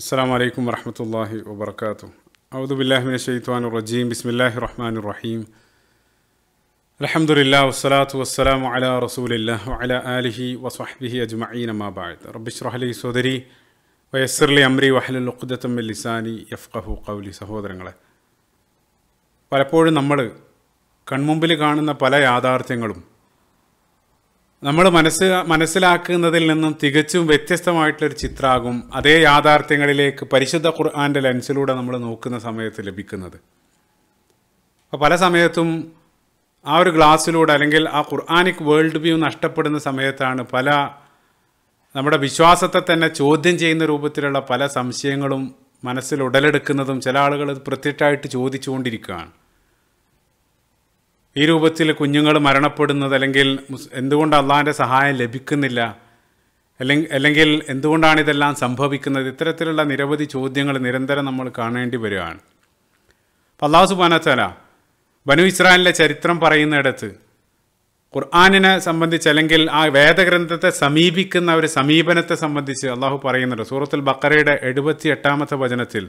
അസ്സാം വലൈക്കും വരഹമത്തല്ലാഹി വാത്തു ഔദുബില്ലാഹിമിൻ ഷെയ്ത്വാൻ റജീം ബിസ്മില്ലാഹി റഹ്മാൻ റഹീം അലഹമുല്ലാ വസ്സലാത്തു വസ്സലാം അല റസൂലില്ലാ അല ആലിഹി വസ്വഹ്ബിഹി അജ്മഈൻ അമാബാദ് റബ്ബിഷ്റഹലി സോദരി വയസ്സർലി അമ്രി വഹലുൽ ഉഖ്ദത്തമ്മിൽ ലിസാനി യഫ്ഖഹു കൗലി സഹോദരങ്ങളെ പലപ്പോഴും നമ്മൾ കൺമുമ്പിൽ കാണുന്ന പല യാഥാർത്ഥ്യങ്ങളും നമ്മൾ മനസ്സ് മനസ്സിലാക്കുന്നതിൽ നിന്നും തികച്ചും വ്യത്യസ്തമായിട്ടുള്ളൊരു ചിത്രമാകും അതേ യാഥാർത്ഥ്യങ്ങളിലേക്ക് പരിശുദ്ധ ഖുർആാൻ്റെ ലെൻസിലൂടെ നമ്മൾ നോക്കുന്ന സമയത്ത് ലഭിക്കുന്നത് അപ്പോൾ പല സമയത്തും ആ ഒരു ഗ്ലാസ്സിലൂടെ അല്ലെങ്കിൽ ആ ഖുർആാനിക് വേൾഡ് വ്യൂ നഷ്ടപ്പെടുന്ന സമയത്താണ് പല നമ്മുടെ വിശ്വാസത്തെ തന്നെ ചോദ്യം ചെയ്യുന്ന രൂപത്തിലുള്ള പല സംശയങ്ങളും മനസ്സിൽ ഉടലെടുക്കുന്നതും ചില ആളുകൾ പ്രത്യക്ഷമായിട്ട് ചോദിച്ചുകൊണ്ടിരിക്കുകയാണ് ഈ രൂപത്തിൽ കുഞ്ഞുങ്ങൾ മരണപ്പെടുന്നത് അല്ലെങ്കിൽ എന്തുകൊണ്ട് അള്ളാഹിൻ്റെ സഹായം ലഭിക്കുന്നില്ല അല്ലെങ്കിൽ അല്ലെങ്കിൽ എന്തുകൊണ്ടാണ് ഇതെല്ലാം സംഭവിക്കുന്നത് ഇത്തരത്തിലുള്ള നിരവധി ചോദ്യങ്ങൾ നിരന്തരം നമ്മൾ കാണേണ്ടി വരികയാണ് അപ്പം അള്ളാഹു സുബാനത്തല ബനു ഇസ്രായേലിൻ്റെ ചരിത്രം പറയുന്നിടത്ത് ഖുർആാനിനെ സംബന്ധിച്ച് അല്ലെങ്കിൽ ആ വേദഗ്രന്ഥത്തെ സമീപിക്കുന്ന ഒരു സമീപനത്തെ സംബന്ധിച്ച് അള്ളാഹു പറയുന്നുണ്ട് സൂറത്തുൽ ബക്കറയുടെ എഴുപത്തി എട്ടാമത്തെ വചനത്തിൽ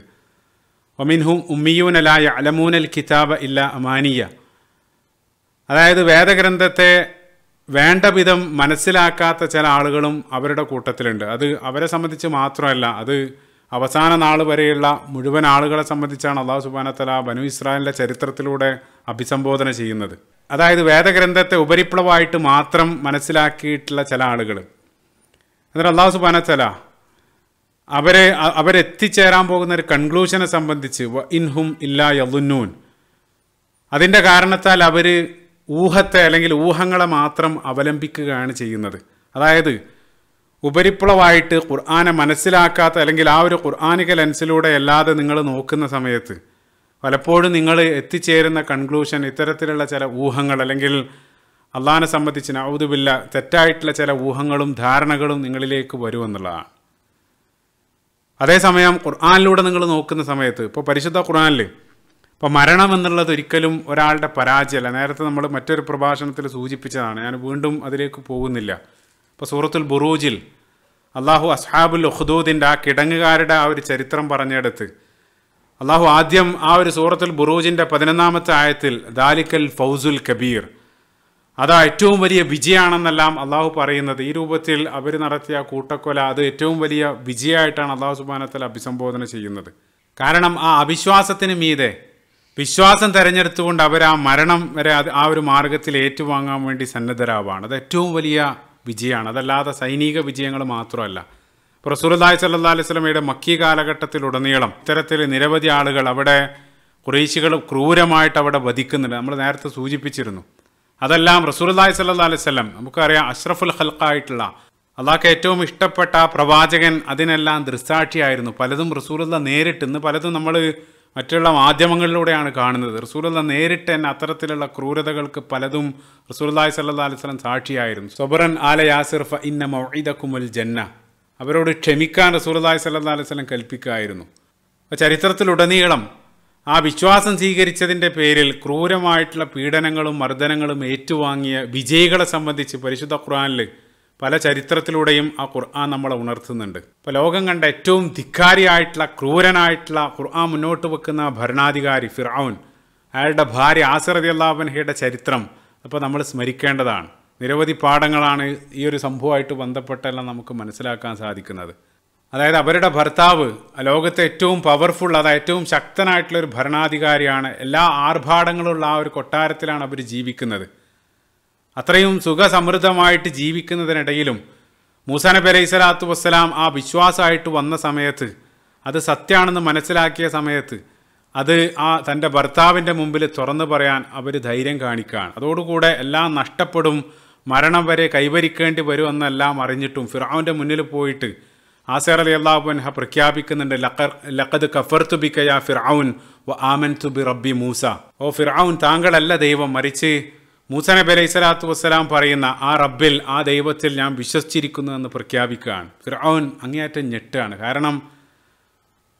ഒമിൻഹും ഉമ്മിയൂനലായ അലമൂനൽ കിതാബ ഇല്ല അമാനിയ അതായത് വേദഗ്രന്ഥത്തെ വേണ്ട വിധം മനസ്സിലാക്കാത്ത ചില ആളുകളും അവരുടെ കൂട്ടത്തിലുണ്ട് അത് അവരെ സംബന്ധിച്ച് മാത്രമല്ല അത് അവസാന നാൾ വരെയുള്ള മുഴുവൻ ആളുകളെ സംബന്ധിച്ചാണ് അള്ളാഹു സുബാനത്തല ബനു ഇസ്രായേലിൻ്റെ ചരിത്രത്തിലൂടെ അഭിസംബോധന ചെയ്യുന്നത് അതായത് വേദഗ്രന്ഥത്തെ ഉപരിപ്ലവമായിട്ട് മാത്രം മനസ്സിലാക്കിയിട്ടുള്ള ചില ആളുകൾ എന്നിട്ട് അള്ളാഹു സുബാനത്തല അവരെ അവരെത്തിച്ചേരാൻ പോകുന്ന ഒരു കൺക്ലൂഷനെ സംബന്ധിച്ച് ഇൻഹും ഇല്ല യലുന്നൂൻ അതിൻ്റെ കാരണത്താൽ അവർ ഊഹത്തെ അല്ലെങ്കിൽ ഊഹങ്ങളെ മാത്രം അവലംബിക്കുകയാണ് ചെയ്യുന്നത് അതായത് ഉപരിപ്ലവായിട്ട് ഖുർആാനെ മനസ്സിലാക്കാത്ത അല്ലെങ്കിൽ ആ ഒരു ഖുർആാനിക ലെൻസിലൂടെ അല്ലാതെ നിങ്ങൾ നോക്കുന്ന സമയത്ത് പലപ്പോഴും നിങ്ങൾ എത്തിച്ചേരുന്ന കൺക്ലൂഷൻ ഇത്തരത്തിലുള്ള ചില ഊഹങ്ങൾ അല്ലെങ്കിൽ അള്ളഹാനെ സംബന്ധിച്ച് നൗതുബില്ല തെറ്റായിട്ടുള്ള ചില ഊഹങ്ങളും ധാരണകളും നിങ്ങളിലേക്ക് വരുമെന്നുള്ളതാണ് അതേസമയം ഖുർആാനിലൂടെ നിങ്ങൾ നോക്കുന്ന സമയത്ത് ഇപ്പോൾ പരിശുദ്ധ ഖുർആാനിൽ അപ്പോൾ മരണം എന്നുള്ളത് ഒരിക്കലും ഒരാളുടെ പരാജയമല്ല നേരത്തെ നമ്മൾ മറ്റൊരു പ്രഭാഷണത്തിൽ സൂചിപ്പിച്ചതാണ് ഞാൻ വീണ്ടും അതിലേക്ക് പോകുന്നില്ല ഇപ്പോൾ സൂറത്തുൽ ബുറൂജിൽ അള്ളാഹു അസ്ഹാബുൽ ഉഹ്ദൂദിൻ്റെ ആ കിടങ്ങുകാരുടെ ആ ഒരു ചരിത്രം പറഞ്ഞെടുത്ത് അള്ളാഹു ആദ്യം ആ ഒരു സൂറത്തുൽ ബുറൂജിൻ്റെ പതിനൊന്നാമത്തെ ആയത്തിൽ ദാലിക്കൽ ഫൗസുൽ കബീർ അതാ ഏറ്റവും വലിയ വിജയമാണെന്നെല്ലാം അള്ളാഹു പറയുന്നത് ഈ രൂപത്തിൽ അവർ നടത്തിയ കൂട്ടക്കൊല അത് ഏറ്റവും വലിയ വിജയമായിട്ടാണ് അള്ളാഹു സുബാനത്തിൽ അഭിസംബോധന ചെയ്യുന്നത് കാരണം ആ അവിശ്വാസത്തിന് മീതെ വിശ്വാസം തിരഞ്ഞെടുത്തുകൊണ്ട് അവർ ആ മരണം വരെ ആ ഒരു മാർഗത്തിൽ ഏറ്റുവാങ്ങാൻ വേണ്ടി സന്നദ്ധരാവാണ് അത് ഏറ്റവും വലിയ വിജയമാണ് അതല്ലാതെ സൈനിക വിജയങ്ങൾ മാത്രമല്ല റസൂലതായ് സല്ലാ സ്വലമയുടെ മക്കി കാലഘട്ടത്തിലുടനീളം ഇത്തരത്തിൽ നിരവധി ആളുകൾ അവിടെ കുറേശികൾ ക്രൂരമായിട്ട് അവിടെ വധിക്കുന്നുണ്ട് നമ്മൾ നേരത്തെ സൂചിപ്പിച്ചിരുന്നു അതെല്ലാം റസൂലതായ് സല്ലാ അലൈവല്ലം നമുക്കറിയാം അഷ്റഫുൽ ഹൽക്കായിട്ടുള്ള അള്ളാഹ്ക്ക് ഏറ്റവും ഇഷ്ടപ്പെട്ട പ്രവാചകൻ അതിനെല്ലാം ദൃസാക്ഷിയായിരുന്നു പലതും റസൂലുള്ള നേരിട്ട് ഇന്ന് പലതും നമ്മൾ മറ്റുള്ള മാധ്യമങ്ങളിലൂടെയാണ് കാണുന്നത് റസൂലുള്ള നേരിട്ട് തന്നെ അത്തരത്തിലുള്ള ക്രൂരതകൾക്ക് പലതും റസൂല്ലായി സല്ലാ അലിസ്ലം സാക്ഷിയായിരുന്നു സൊബറൻ ആല യാസിർഫ ഇന്ന മൊയ്ദക്കുമുൽ ജന്ന അവരോട് ക്ഷമിക്കാൻ റസൂല്ലായി സല്ലാ അലിസ്ലം കൽപ്പിക്കുകയായിരുന്നു ചരിത്രത്തിലുടനീളം ആ വിശ്വാസം സ്വീകരിച്ചതിൻ്റെ പേരിൽ ക്രൂരമായിട്ടുള്ള പീഡനങ്ങളും മർദ്ദനങ്ങളും ഏറ്റുവാങ്ങിയ വിജയികളെ സംബന്ധിച്ച് പരിശുദ്ധ ഖുറാനിൽ പല ചരിത്രത്തിലൂടെയും ആ ഖുർആൻ നമ്മളെ ഉണർത്തുന്നുണ്ട് ഇപ്പോൾ ലോകം കണ്ട ഏറ്റവും ധിക്കാരിയായിട്ടുള്ള ക്രൂരനായിട്ടുള്ള ഖുർആൻ മുന്നോട്ട് വെക്കുന്ന ഭരണാധികാരി ഫിറൌൻ അയാളുടെ ഭാര്യ ആസിറതി അള്ളാബൻഹയുടെ ചരിത്രം അപ്പോൾ നമ്മൾ സ്മരിക്കേണ്ടതാണ് നിരവധി പാഠങ്ങളാണ് ഈ ഒരു സംഭവമായിട്ട് ബന്ധപ്പെട്ടെല്ലാം നമുക്ക് മനസ്സിലാക്കാൻ സാധിക്കുന്നത് അതായത് അവരുടെ ഭർത്താവ് ലോകത്തെ ഏറ്റവും പവർഫുൾ അതായത് ഏറ്റവും ശക്തനായിട്ടുള്ള ഒരു ഭരണാധികാരിയാണ് എല്ലാ ആർഭാടങ്ങളുള്ള ആ ഒരു കൊട്ടാരത്തിലാണ് അവർ ജീവിക്കുന്നത് അത്രയും സുഖസമൃദ്ധമായിട്ട് ജീവിക്കുന്നതിനിടയിലും മൂസാനബി അലൈഹി സ്വലാത്തു വസ്സലാം ആ വിശ്വാസമായിട്ട് വന്ന സമയത്ത് അത് സത്യമാണെന്ന് മനസ്സിലാക്കിയ സമയത്ത് അത് ആ തൻ്റെ ഭർത്താവിൻ്റെ മുമ്പിൽ തുറന്നു പറയാൻ അവർ ധൈര്യം കാണിക്കുകയാണ് അതോടുകൂടെ എല്ലാം നഷ്ടപ്പെടും മരണം വരെ കൈവരിക്കേണ്ടി വരുമെന്നെല്ലാം അറിഞ്ഞിട്ടും ഫിറാവിൻ്റെ മുന്നിൽ പോയിട്ട് ആസേർ അലി അള്ളാഹുബൻഹ പ്രഖ്യാപിക്കുന്നുണ്ട് ലക്കർ ലക്കത് കഫർത്തു ബിക്കയ ഫിറാവുൻ ആമൻ തുബി റബ്ബി മൂസ ഓ ഫിറൌൻ താങ്കളല്ല ദൈവം മറിച്ച് മൂസ അലൈഹി സ്വലാത്തു വസ്സലാം പറയുന്ന ആ റബ്ബിൽ ആ ദൈവത്തിൽ ഞാൻ വിശ്വസിച്ചിരിക്കുന്നു എന്ന് പ്രഖ്യാപിക്കുകയാണ് ഫിറോൻ അങ്ങേയറ്റം ഞെട്ടാണ് കാരണം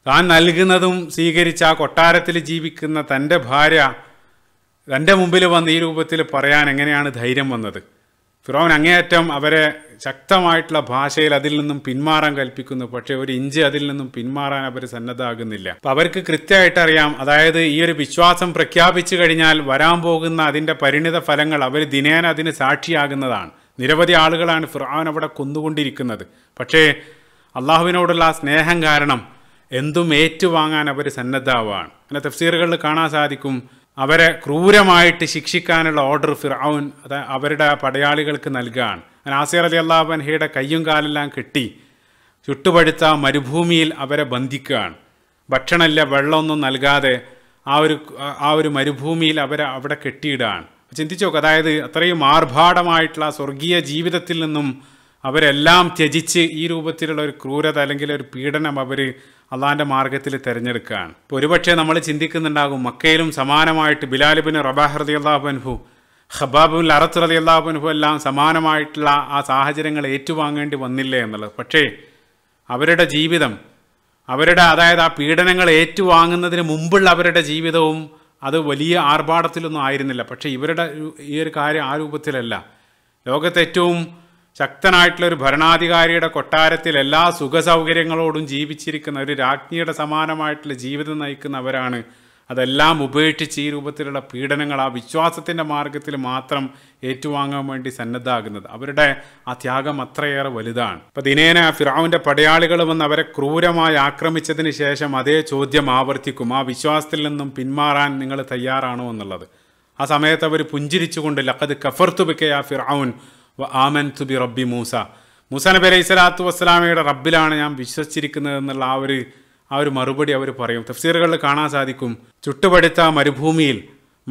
താൻ നൽകുന്നതും സ്വീകരിച്ച ആ കൊട്ടാരത്തിൽ ജീവിക്കുന്ന തൻ്റെ ഭാര്യ തൻ്റെ മുമ്പിൽ വന്ന് ഈ രൂപത്തിൽ പറയാൻ എങ്ങനെയാണ് ധൈര്യം വന്നത് ഫിറോൻ അങ്ങേയറ്റം അവരെ ശക്തമായിട്ടുള്ള ഭാഷയിൽ അതിൽ നിന്നും പിന്മാറാൻ കൽപ്പിക്കുന്നു പക്ഷേ ഒരു ഇഞ്ച് അതിൽ നിന്നും പിന്മാറാൻ അവർ സന്നദ്ധമാകുന്നില്ല അപ്പം അവർക്ക് കൃത്യമായിട്ട് അറിയാം അതായത് ഈ ഒരു വിശ്വാസം പ്രഖ്യാപിച്ചു കഴിഞ്ഞാൽ വരാൻ പോകുന്ന അതിൻ്റെ പരിണിത ഫലങ്ങൾ അവർ ദിനേന അതിന് സാക്ഷിയാകുന്നതാണ് നിരവധി ആളുകളാണ് ഫിറോൻ അവിടെ കൊന്നുകൊണ്ടിരിക്കുന്നത് പക്ഷേ അള്ളാഹുവിനോടുള്ള ആ സ്നേഹം കാരണം എന്തും ഏറ്റുവാങ്ങാൻ അവർ സന്നദ്ധമാവുകയാണ് അങ്ങനെ തഫ്സീറുകളിൽ കാണാൻ സാധിക്കും അവരെ ക്രൂരമായിട്ട് ശിക്ഷിക്കാനുള്ള ഓർഡർ ഫിറൌൻ അത് അവരുടെ പടയാളികൾക്ക് നൽകുകയാണ് നാസിർ അലി അള്ളാഹൻഹയുടെ കയ്യും കാലെല്ലാം കെട്ടി ചുട്ടുപഴുത്ത മരുഭൂമിയിൽ അവരെ ബന്ധിക്കുകയാണ് ഭക്ഷണമില്ല വെള്ളമൊന്നും നൽകാതെ ആ ഒരു ആ ഒരു മരുഭൂമിയിൽ അവരെ അവിടെ കെട്ടിയിടുകയാണ് ചിന്തിച്ചു നോക്ക് അതായത് അത്രയും ആർഭാടമായിട്ടുള്ള സ്വർഗീയ ജീവിതത്തിൽ നിന്നും അവരെല്ലാം ത്യജിച്ച് ഈ രൂപത്തിലുള്ള ഒരു ക്രൂരത അല്ലെങ്കിൽ ഒരു പീഡനം അവർ അള്ളാഹാൻ്റെ മാർഗത്തിൽ തിരഞ്ഞെടുക്കുകയാണ് ഇപ്പോൾ ഒരുപക്ഷെ നമ്മൾ ചിന്തിക്കുന്നുണ്ടാകും മക്കയിലും സമാനമായിട്ട് ബിലാലിബിന് റബാഹ് റതി അള്ളാഹുബൻഹു ഹബാബുൽ അറത്ത് റതി അള്ളാഹുബൻഹു എല്ലാം സമാനമായിട്ടുള്ള ആ സാഹചര്യങ്ങൾ ഏറ്റുവാങ്ങേണ്ടി വന്നില്ലേ എന്നുള്ളത് പക്ഷേ അവരുടെ ജീവിതം അവരുടെ അതായത് ആ പീഡനങ്ങൾ ഏറ്റുവാങ്ങുന്നതിന് മുമ്പുള്ള അവരുടെ ജീവിതവും അത് വലിയ ആർഭാടത്തിലൊന്നും ആയിരുന്നില്ല പക്ഷേ ഇവരുടെ ഈ ഒരു കാര്യം ആ രൂപത്തിലല്ല ലോകത്തെ ഏറ്റവും ശക്തനായിട്ടുള്ള ഒരു ഭരണാധികാരിയുടെ കൊട്ടാരത്തിൽ എല്ലാ സുഖസൗകര്യങ്ങളോടും ജീവിച്ചിരിക്കുന്ന ഒരു രാജ്ഞിയുടെ സമാനമായിട്ടുള്ള ജീവിതം നയിക്കുന്നവരാണ് അതെല്ലാം ഉപേക്ഷിച്ച് ഈ രൂപത്തിലുള്ള പീഡനങ്ങൾ ആ വിശ്വാസത്തിൻ്റെ മാർഗത്തിൽ മാത്രം ഏറ്റുവാങ്ങാൻ വേണ്ടി സന്നദ്ധാകുന്നത് അവരുടെ ആ ത്യാഗം അത്രയേറെ വലുതാണ് അപ്പം ദിനേന ഫിറാവിൻ്റെ പടയാളികൾ വന്ന് അവരെ ക്രൂരമായി ആക്രമിച്ചതിന് ശേഷം അതേ ചോദ്യം ആവർത്തിക്കും ആ വിശ്വാസത്തിൽ നിന്നും പിന്മാറാൻ നിങ്ങൾ തയ്യാറാണോ എന്നുള്ളത് ആ സമയത്ത് അവർ പുഞ്ചിരിച്ചുകൊണ്ട് കഫർത്തുപിക്കെ ആ ഫിറാവുൻ ആമൻ തു ബി റബ്ബി മൂസ മൂസ നബി അലൈഹി സ്വലാത്തു വസ്സലാമയുടെ റബ്ബിലാണ് ഞാൻ വിശ്വസിച്ചിരിക്കുന്നത് എന്നുള്ള ആ ഒരു ആ ഒരു മറുപടി അവർ പറയും തഫ്സീറുകളിൽ കാണാൻ സാധിക്കും ചുട്ടുപടുത്ത മരുഭൂമിയിൽ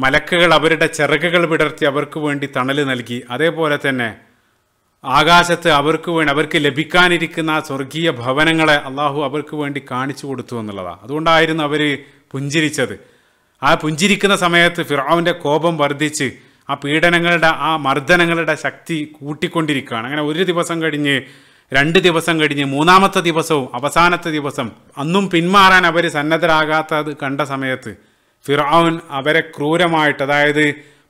മലക്കുകൾ അവരുടെ ചിറകുകൾ വിടർത്തി അവർക്ക് വേണ്ടി തണൽ നൽകി അതേപോലെ തന്നെ ആകാശത്ത് അവർക്ക് വേണ്ടി അവർക്ക് ലഭിക്കാനിരിക്കുന്ന സ്വർഗീയ ഭവനങ്ങളെ അള്ളാഹു അവർക്ക് വേണ്ടി കാണിച്ചു കൊടുത്തു എന്നുള്ളതാണ് അതുകൊണ്ടായിരുന്നു അവർ പുഞ്ചിരിച്ചത് ആ പുഞ്ചിരിക്കുന്ന സമയത്ത് ഫിറാവിൻ്റെ കോപം വർദ്ധിച്ച് ആ പീഡനങ്ങളുടെ ആ മർദ്ദനങ്ങളുടെ ശക്തി കൂട്ടിക്കൊണ്ടിരിക്കുകയാണ് അങ്ങനെ ഒരു ദിവസം കഴിഞ്ഞ് രണ്ട് ദിവസം കഴിഞ്ഞ് മൂന്നാമത്തെ ദിവസവും അവസാനത്തെ ദിവസം അന്നും പിന്മാറാൻ അവർ സന്നദ്ധരാകാത്തത് കണ്ട സമയത്ത് ഫിറാവുൻ അവരെ ക്രൂരമായിട്ട് അതായത്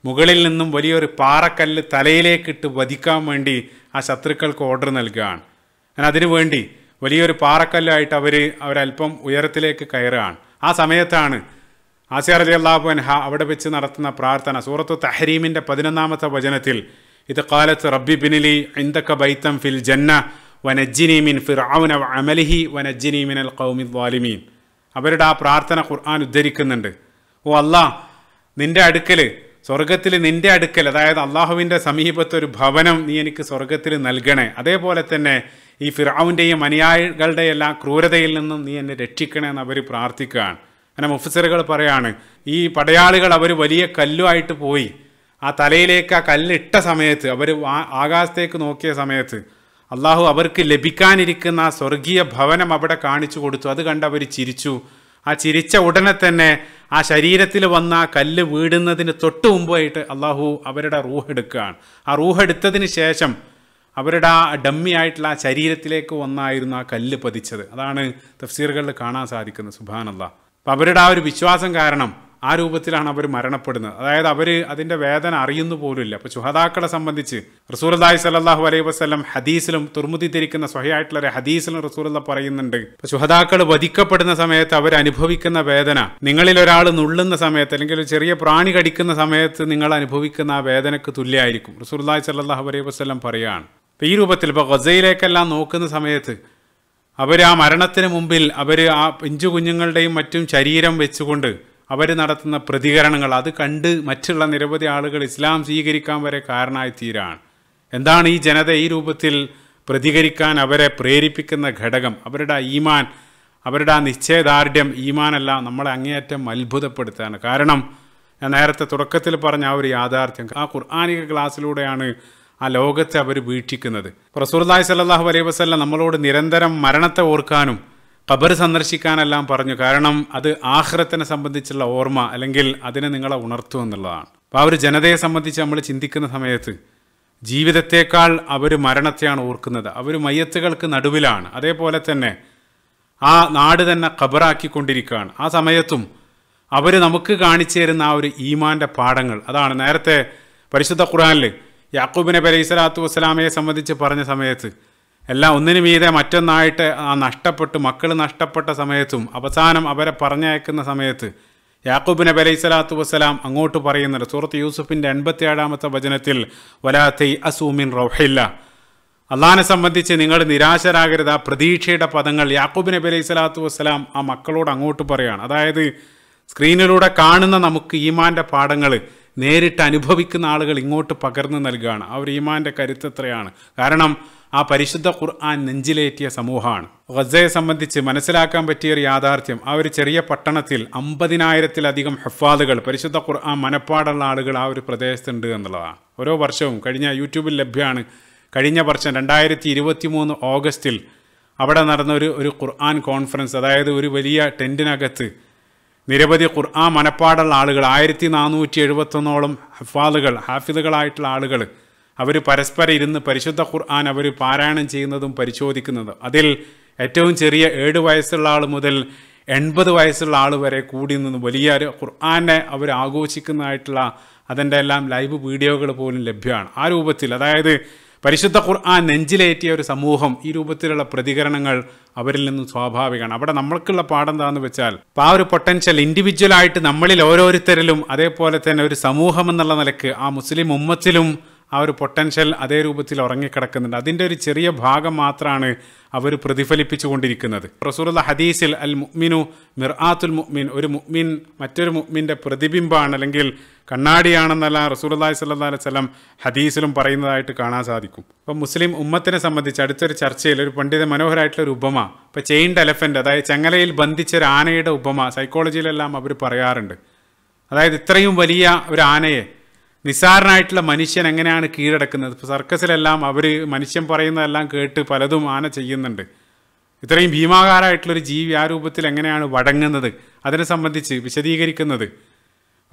മുകളിൽ നിന്നും വലിയൊരു പാറക്കല്ല് തലയിലേക്കിട്ട് വധിക്കാൻ വേണ്ടി ആ ശത്രുക്കൾക്ക് ഓർഡർ നൽകുകയാണ് ഞാൻ അതിനുവേണ്ടി വലിയൊരു പാറക്കല്ലായിട്ട് അവർ അവരല്പം ഉയരത്തിലേക്ക് കയറുകയാണ് ആ സമയത്താണ് ആസിയ അലി അള്ളാഹു അൻഹ അവിടെ വെച്ച് നടത്തുന്ന പ്രാർത്ഥന സൂറത്ത് തഹരീമിൻ്റെ പതിനൊന്നാമത്തെ വചനത്തിൽ ഇത് കാലത്ത് റബ്ബി ബിനിലി ഇന്തക്ക ബൈത്തം ഫിൽ ജന്ന വനജ്ജിനീമിൻ ഫിർഔന അമലിഹി വനജ്ജിനീമിൻ അൽ കൗമി വാലിമീൻ അവരുടെ ആ പ്രാർത്ഥന ഖുർആൻ ഉദ്ധരിക്കുന്നുണ്ട് ഓ അല്ലാ നിൻ്റെ അടുക്കൽ സ്വർഗത്തിൽ നിൻ്റെ അടുക്കൽ അതായത് അള്ളാഹുവിൻ്റെ സമീപത്തെ ഒരു ഭവനം നീ എനിക്ക് സ്വർഗത്തിൽ നൽകണേ അതേപോലെ തന്നെ ഈ ഫിറാവിൻ്റെയും അനുയായികളുടെയെല്ലാം ക്രൂരതയിൽ നിന്നും നീ എന്നെ എന്ന് അവർ പ്രാർത്ഥിക്കുകയാണ് അങ്ങനെ മുഫസറുകൾ പറയാണ് ഈ പടയാളികൾ അവർ വലിയ കല്ലുമായിട്ട് പോയി ആ തലയിലേക്ക് ആ കല്ലിട്ട സമയത്ത് അവർ ആകാശത്തേക്ക് നോക്കിയ സമയത്ത് അള്ളാഹു അവർക്ക് ലഭിക്കാനിരിക്കുന്ന ആ സ്വർഗീയ ഭവനം അവിടെ കാണിച്ചു കൊടുത്തു അത് കണ്ട് അവർ ചിരിച്ചു ആ ചിരിച്ച ഉടനെ തന്നെ ആ ശരീരത്തിൽ വന്ന ആ കല്ല് വീടുന്നതിന് തൊട്ട് മുമ്പായിട്ട് അള്ളാഹു അവരുടെ റൂഹ് എടുക്കുകയാണ് ആ റൂഹ് എടുത്തതിന് ശേഷം അവരുടെ ആ ഡമ്മി ആയിട്ടുള്ള ആ ശരീരത്തിലേക്ക് വന്നായിരുന്നു ആ കല്ല് പതിച്ചത് അതാണ് തഫ്സീറുകളിൽ കാണാൻ സാധിക്കുന്നത് അള്ളാഹ് അപ്പം അവരുടെ ആ ഒരു വിശ്വാസം കാരണം ആ രൂപത്തിലാണ് അവർ മരണപ്പെടുന്നത് അതായത് അവർ അതിൻ്റെ വേദന അറിയുന്നു പോലുമില്ല അപ്പോൾ ചുഹതാക്കളെ സംബന്ധിച്ച് റസൂലി സലാഹു അലൈഹി വസ്ലം ഹദീസിലും തുർമുതി തിരിക്കുന്ന സ്വഹയായിട്ടുള്ള ഒരു ഹദീസിലും റസൂല പറയുന്നുണ്ട് അപ്പോൾ ചുഹതാക്കൾ വധിക്കപ്പെടുന്ന സമയത്ത് അവർ അനുഭവിക്കുന്ന വേദന നിങ്ങളിൽ ഒരാൾ നുള്ളുന്ന സമയത്ത് അല്ലെങ്കിൽ ഒരു ചെറിയ പ്രാണി കടിക്കുന്ന സമയത്ത് നിങ്ങൾ അനുഭവിക്കുന്ന ആ വേദനക്ക് തുല്യമായിരിക്കും റസൂലി സലാഹു അലൈഹി വസ്ലം പറയുകയാണ് അപ്പോൾ ഈ രൂപത്തിൽ ഇപ്പോൾ ഗസയിലേക്കെല്ലാം നോക്കുന്ന സമയത്ത് അവർ ആ മരണത്തിന് മുമ്പിൽ അവർ ആ പിഞ്ചു കുഞ്ഞുങ്ങളുടെയും മറ്റും ശരീരം വെച്ചുകൊണ്ട് അവർ നടത്തുന്ന പ്രതികരണങ്ങൾ അത് കണ്ട് മറ്റുള്ള നിരവധി ആളുകൾ ഇസ്ലാം സ്വീകരിക്കാൻ വരെ കാരണമായി തീരാൻ എന്താണ് ഈ ജനത ഈ രൂപത്തിൽ പ്രതികരിക്കാൻ അവരെ പ്രേരിപ്പിക്കുന്ന ഘടകം അവരുടെ ഈമാൻ അവരുടെ ആ നിശ്ചയദാർഢ്യം ഈമാനല്ല നമ്മളെ അങ്ങേയറ്റം അത്ഭുതപ്പെടുത്താണ് കാരണം ഞാൻ നേരത്തെ തുടക്കത്തിൽ പറഞ്ഞ ആ ഒരു യാഥാർത്ഥ്യം ആ ഖുർആാനിക ക്ലാസ്സിലൂടെയാണ് ആ ലോകത്തെ അവർ വീക്ഷിക്കുന്നത് റസൂർദായ് സല്ലാഹു അലൈഹി വസ്ല്ലാം നമ്മളോട് നിരന്തരം മരണത്തെ ഓർക്കാനും ഖബർ സന്ദർശിക്കാനെല്ലാം പറഞ്ഞു കാരണം അത് ആഹ്രത്തിനെ സംബന്ധിച്ചുള്ള ഓർമ്മ അല്ലെങ്കിൽ അതിനെ നിങ്ങളെ ഉണർത്തു എന്നുള്ളതാണ് അപ്പോൾ ആ ഒരു ജനതയെ സംബന്ധിച്ച് നമ്മൾ ചിന്തിക്കുന്ന സമയത്ത് ജീവിതത്തേക്കാൾ അവർ മരണത്തെയാണ് ഓർക്കുന്നത് അവർ മയ്യത്തുകൾക്ക് നടുവിലാണ് അതേപോലെ തന്നെ ആ നാട് തന്നെ ഖബറാക്കിക്കൊണ്ടിരിക്കുകയാണ് ആ സമയത്തും അവർ നമുക്ക് കാണിച്ചു തരുന്ന ആ ഒരു ഈമാൻ്റെ പാഠങ്ങൾ അതാണ് നേരത്തെ പരിശുദ്ധ ഖുറാനിൽ യാക്കൂബ് നബി അലൈഹി സ്വലാത്തു വസ്സലാമയെ സംബന്ധിച്ച് പറഞ്ഞ സമയത്ത് എല്ലാം ഒന്നിനു മീതെ മറ്റൊന്നായിട്ട് ആ നഷ്ടപ്പെട്ടു മക്കൾ നഷ്ടപ്പെട്ട സമയത്തും അവസാനം അവരെ പറഞ്ഞയക്കുന്ന സമയത്ത് യാക്കൂബ് നബി അലൈഹി സ്വലാത്തു വസ്സലാം അങ്ങോട്ട് പറയുന്നുണ്ട് സൂറത്ത് യൂസുഫിൻ്റെ എൺപത്തിയേഴാമത്തെ വചനത്തിൽ വലാ അസൂമിൻ റോഹില്ല അള്ളഹാനെ സംബന്ധിച്ച് നിങ്ങൾ നിരാശരാകരുത് ആ പ്രതീക്ഷയുടെ പദങ്ങൾ യാക്കൂബ് നബി അലൈഹി സ്വലാത്തു വസ്സലാം ആ മക്കളോട് അങ്ങോട്ട് പറയുകയാണ് അതായത് സ്ക്രീനിലൂടെ കാണുന്ന നമുക്ക് ഈമാൻ്റെ പാഠങ്ങൾ നേരിട്ട് അനുഭവിക്കുന്ന ആളുകൾ ഇങ്ങോട്ട് പകർന്നു നൽകുകയാണ് അവർ ഈമാൻ്റെ കരുത്തത്രയാണ് കാരണം ആ പരിശുദ്ധ ഖുർആൻ നെഞ്ചിലേറ്റിയ സമൂഹമാണ് ഗസയെ സംബന്ധിച്ച് മനസ്സിലാക്കാൻ പറ്റിയ ഒരു യാഥാർത്ഥ്യം ആ ഒരു ചെറിയ പട്ടണത്തിൽ അമ്പതിനായിരത്തിലധികം ഹഫാദുകൾ പരിശുദ്ധ ഖുർആൻ മനപ്പാടുള്ള ആളുകൾ ആ ഒരു പ്രദേശത്തുണ്ട് എന്നുള്ളതാണ് ഓരോ വർഷവും കഴിഞ്ഞ യൂട്യൂബിൽ ലഭ്യമാണ് കഴിഞ്ഞ വർഷം രണ്ടായിരത്തി ഇരുപത്തി മൂന്ന് ഓഗസ്റ്റിൽ അവിടെ നടന്ന ഒരു ഒരു ഖുർആൻ കോൺഫറൻസ് അതായത് ഒരു വലിയ ടെൻറ്റിനകത്ത് നിരവധി ഖുർആൻ മനപ്പാടുള്ള ആളുകൾ ആയിരത്തി നാനൂറ്റി എഴുപത്തൊന്നോളം ഹഫാദുകൾ ഹാഫിദുകളായിട്ടുള്ള ആളുകൾ അവർ പരസ്പരം ഇരുന്ന് പരിശുദ്ധ ഖുർആൻ അവർ പാരായണം ചെയ്യുന്നതും പരിശോധിക്കുന്നതും അതിൽ ഏറ്റവും ചെറിയ ഏഴ് വയസ്സുള്ള ആൾ മുതൽ എൺപത് വയസ്സുള്ള ആൾ വരെ കൂടി നിന്ന് വലിയ ഒരു ഖുർആാനെ അവർ ആഘോഷിക്കുന്നതായിട്ടുള്ള അതിൻ്റെ എല്ലാം ലൈവ് വീഡിയോകൾ പോലും ലഭ്യമാണ് ആ രൂപത്തിൽ അതായത് പരിശുദ്ധ ഖുർആൻ നെഞ്ചിലേറ്റിയ ഒരു സമൂഹം ഈ രൂപത്തിലുള്ള പ്രതികരണങ്ങൾ അവരിൽ നിന്നും സ്വാഭാവികമാണ് അവിടെ നമ്മൾക്കുള്ള പാഠം എന്താണെന്ന് വെച്ചാൽ ആ ഒരു പൊട്ടൻഷ്യൽ ഇൻഡിവിജ്വലായിട്ട് നമ്മളിൽ ഓരോരുത്തരിലും അതേപോലെ തന്നെ ഒരു സമൂഹം എന്നുള്ള നിലക്ക് ആ മുസ്ലിം ഉമ്മത്തിലും ആ ഒരു പൊട്ടൻഷ്യൽ അതേ രൂപത്തിൽ ഉറങ്ങിക്കിടക്കുന്നുണ്ട് അതിൻ്റെ ഒരു ചെറിയ ഭാഗം മാത്രമാണ് അവർ പ്രതിഫലിപ്പിച്ചുകൊണ്ടിരിക്കുന്നത് റസൂലുള്ള ഹദീസിൽ അൽ മുഅ്മിനു മിർആത്തുൽ മുഅ്മിൻ ഒരു മുഅ്മിൻ മറ്റൊരു മുഅ്മിൻ്റെ പ്രതിബിംബമാണ് അല്ലെങ്കിൽ കണ്ണാടിയാണെന്നെല്ലാം റസൂലി സല്ലാ സ്വലം ഹദീസിലും പറയുന്നതായിട്ട് കാണാൻ സാധിക്കും അപ്പോൾ മുസ്ലിം ഉമ്മത്തിനെ സംബന്ധിച്ച് അടുത്തൊരു ചർച്ചയിൽ ഒരു പണ്ഡിത മനോഹരമായിട്ടുള്ള ഒരു ഉപമ ഇപ്പം ചെയിൻഡ് എലഫൻ്റ് അതായത് ചങ്ങലയിൽ ബന്ധിച്ച ഒരു ആനയുടെ ഉപമ സൈക്കോളജിയിലെല്ലാം അവർ പറയാറുണ്ട് അതായത് ഇത്രയും വലിയ ഒരു ആനയെ നിസ്സാരനായിട്ടുള്ള മനുഷ്യൻ എങ്ങനെയാണ് കീഴടക്കുന്നത് ഇപ്പോൾ സർക്കസിലെല്ലാം അവർ മനുഷ്യൻ പറയുന്നതെല്ലാം കേട്ട് പലതും ആന ചെയ്യുന്നുണ്ട് ഇത്രയും ഭീമാകാരമായിട്ടുള്ളൊരു ജീവി ആ രൂപത്തിൽ എങ്ങനെയാണ് വടങ്ങുന്നത് അതിനെ സംബന്ധിച്ച് വിശദീകരിക്കുന്നത്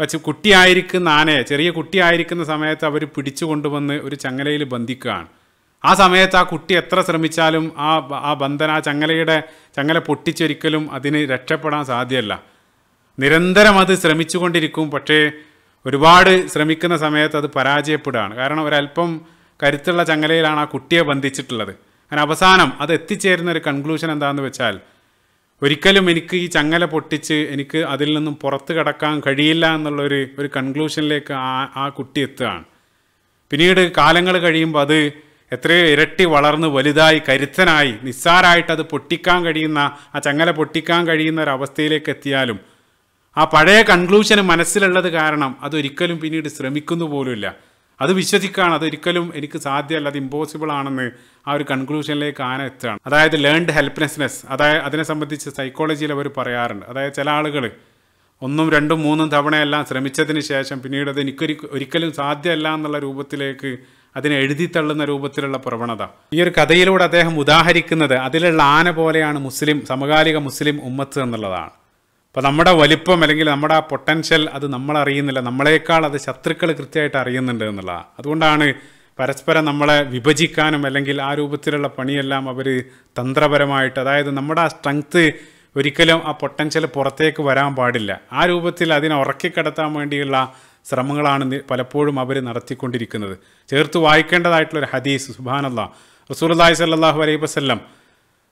വച്ച് കുട്ടിയായിരിക്കുന്ന ആനയെ ചെറിയ കുട്ടിയായിരിക്കുന്ന സമയത്ത് അവർ പിടിച്ചു കൊണ്ടുവന്ന് ഒരു ചങ്ങലയിൽ ബന്ധിക്കുകയാണ് ആ സമയത്ത് ആ കുട്ടി എത്ര ശ്രമിച്ചാലും ആ ആ ബന്ധന ആ ചങ്ങലയുടെ ചങ്ങല പൊട്ടിച്ചൊരിക്കലും അതിന് രക്ഷപ്പെടാൻ സാധ്യമല്ല നിരന്തരം അത് ശ്രമിച്ചുകൊണ്ടിരിക്കും പക്ഷേ ഒരുപാട് ശ്രമിക്കുന്ന സമയത്ത് അത് പരാജയപ്പെടുകയാണ് കാരണം ഒരല്പം കരുത്തുള്ള ചങ്ങലയിലാണ് ആ കുട്ടിയെ ബന്ധിച്ചിട്ടുള്ളത് അങ്ങനെ അവസാനം അത് എത്തിച്ചേരുന്ന ഒരു കൺക്ലൂഷൻ എന്താണെന്ന് വെച്ചാൽ ഒരിക്കലും എനിക്ക് ഈ ചങ്ങല പൊട്ടിച്ച് എനിക്ക് അതിൽ നിന്നും പുറത്ത് കടക്കാൻ കഴിയില്ല എന്നുള്ളൊരു ഒരു കൺക്ലൂഷനിലേക്ക് ആ ആ കുട്ടി എത്തുകയാണ് പിന്നീട് കാലങ്ങൾ കഴിയുമ്പോൾ അത് എത്രയോ ഇരട്ടി വളർന്ന് വലുതായി കരുത്തനായി നിസ്സാരായിട്ട് അത് പൊട്ടിക്കാൻ കഴിയുന്ന ആ ചങ്ങല പൊട്ടിക്കാൻ കഴിയുന്ന ഒരു അവസ്ഥയിലേക്ക് എത്തിയാലും ആ പഴയ കൺക്ലൂഷന് മനസ്സിലുള്ളത് കാരണം അതൊരിക്കലും പിന്നീട് ശ്രമിക്കുന്നു പോലുമില്ല അത് വിശ്വസിക്കുകയാണ് അതൊരിക്കലും എനിക്ക് സാധ്യമല്ല അത് ഇമ്പോസിബിൾ ആണെന്ന് ആ ഒരു കൺക്ലൂഷനിലേക്ക് ആണ് എത്തുകയാണ് അതായത് ലേൺഡ് ഹെൽപ്ലെസ്നെസ് അതായത് അതിനെ സംബന്ധിച്ച് സൈക്കോളജിയിൽ അവർ പറയാറുണ്ട് അതായത് ചില ആളുകൾ ഒന്നും രണ്ടും മൂന്നും തവണയെല്ലാം ശ്രമിച്ചതിന് ശേഷം പിന്നീട് അത് എനിക്കൊരി ഒരിക്കലും സാധ്യമല്ല എന്നുള്ള രൂപത്തിലേക്ക് അതിനെ എഴുതി തള്ളുന്ന രൂപത്തിലുള്ള പ്രവണത ഈ ഒരു കഥയിലൂടെ അദ്ദേഹം ഉദാഹരിക്കുന്നത് അതിലുള്ള ആന പോലെയാണ് മുസ്ലിം സമകാലിക മുസ്ലിം ഉമ്മത്ത് എന്നുള്ളതാണ് അപ്പോൾ നമ്മുടെ വലിപ്പം അല്ലെങ്കിൽ നമ്മുടെ ആ പൊട്ടൻഷ്യൽ അത് നമ്മൾ അറിയുന്നില്ല നമ്മളെക്കാൾ അത് ശത്രുക്കൾ കൃത്യമായിട്ട് അറിയുന്നുണ്ട് എന്നുള്ള അതുകൊണ്ടാണ് പരസ്പരം നമ്മളെ വിഭജിക്കാനും അല്ലെങ്കിൽ ആ രൂപത്തിലുള്ള പണിയെല്ലാം അവർ തന്ത്രപരമായിട്ട് അതായത് നമ്മുടെ ആ സ്ട്രെങ്ത്ത് ഒരിക്കലും ആ പൊട്ടൻഷ്യൽ പുറത്തേക്ക് വരാൻ പാടില്ല ആ രൂപത്തിൽ അതിനെ ഉറക്കിക്കിടത്താൻ വേണ്ടിയുള്ള ശ്രമങ്ങളാണ് പലപ്പോഴും അവർ നടത്തിക്കൊണ്ടിരിക്കുന്നത് ചേർത്ത് വായിക്കേണ്ടതായിട്ടുള്ളൊരു ഹദീസ് സുബാനല്ല റസൂൽ അള്ളാഹി സല്ലാഹു അലൈഹി വസ്ല്ലം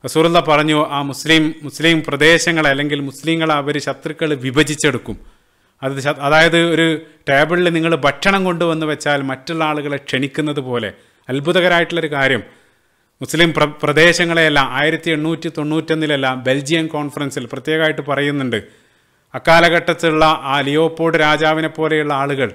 റസൂറുള്ള പറഞ്ഞു ആ മുസ്ലിം മുസ്ലിം പ്രദേശങ്ങളെ അല്ലെങ്കിൽ മുസ്ലിങ്ങളെ അവർ ശത്രുക്കൾ വിഭജിച്ചെടുക്കും അത് അതായത് ഒരു ടേബിളിൽ നിങ്ങൾ ഭക്ഷണം കൊണ്ടുവന്ന് വെച്ചാൽ മറ്റുള്ള ആളുകളെ ക്ഷണിക്കുന്നത് പോലെ അത്ഭുതകരമായിട്ടുള്ളൊരു കാര്യം മുസ്ലിം പ്ര പ്രദേശങ്ങളെയെല്ലാം ആയിരത്തി എണ്ണൂറ്റി തൊണ്ണൂറ്റൊന്നിലെല്ലാം ബെൽജിയം കോൺഫറൻസിൽ പ്രത്യേകമായിട്ട് പറയുന്നുണ്ട് അക്കാലഘട്ടത്തിലുള്ള ആ ലിയോപോഡ് രാജാവിനെ പോലെയുള്ള ആളുകൾ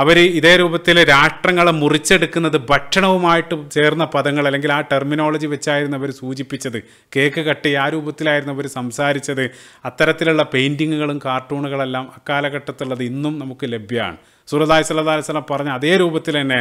അവർ ഇതേ രൂപത്തിൽ രാഷ്ട്രങ്ങളെ മുറിച്ചെടുക്കുന്നത് ഭക്ഷണവുമായിട്ട് ചേർന്ന പദങ്ങൾ അല്ലെങ്കിൽ ആ ടെർമിനോളജി വെച്ചായിരുന്നു അവർ സൂചിപ്പിച്ചത് കേക്ക് കട്ടി ആ രൂപത്തിലായിരുന്നു അവർ സംസാരിച്ചത് അത്തരത്തിലുള്ള പെയിൻറ്റിങ്ങുകളും കാർട്ടൂണുകളെല്ലാം അക്കാലഘട്ടത്തുള്ളത് ഇന്നും നമുക്ക് ലഭ്യമാണ് സുഹൃദായ് സല്ലാ അലിസ്ലാം പറഞ്ഞ അതേ രൂപത്തിൽ തന്നെ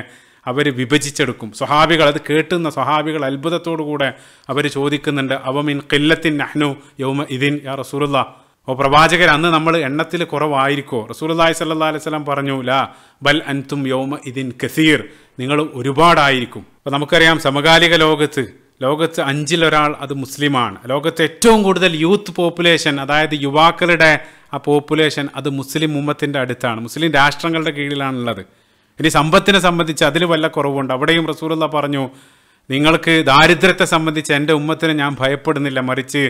അവർ വിഭജിച്ചെടുക്കും സ്വഹാബികൾ അത് കേട്ടുന്ന സ്വഹാബികൾ അത്ഭുതത്തോടു കൂടെ അവർ ചോദിക്കുന്നുണ്ട് അവമിൻ കില്ലത്തിൻ നഹ്നു യൗമ ഇതിൻ യാ റസൂലുള്ള അപ്പോൾ പ്രവാചകർ അന്ന് നമ്മൾ എണ്ണത്തിൽ കുറവായിരിക്കോ റസൂലി സല്ലാ അലൈവലം പറഞ്ഞു ലാ ബൽ അൻതും യോമ ഇതിൻ കസീർ നിങ്ങൾ ഒരുപാടായിരിക്കും അപ്പോൾ നമുക്കറിയാം സമകാലിക ലോകത്ത് ലോകത്ത് അഞ്ചിലൊരാൾ അത് മുസ്ലിമാണ് ലോകത്ത് ഏറ്റവും കൂടുതൽ യൂത്ത് പോപ്പുലേഷൻ അതായത് യുവാക്കളുടെ ആ പോപ്പുലേഷൻ അത് മുസ്ലിം ഉമ്മത്തിൻ്റെ അടുത്താണ് മുസ്ലിം രാഷ്ട്രങ്ങളുടെ കീഴിലാണുള്ളത് ഇനി സമ്പത്തിനെ സംബന്ധിച്ച് അതിൽ വല്ല കുറവുണ്ട് അവിടെയും റസൂലുള്ള പറഞ്ഞു നിങ്ങൾക്ക് ദാരിദ്ര്യത്തെ സംബന്ധിച്ച് എൻ്റെ ഉമ്മത്തിന് ഞാൻ ഭയപ്പെടുന്നില്ല മറിച്ച്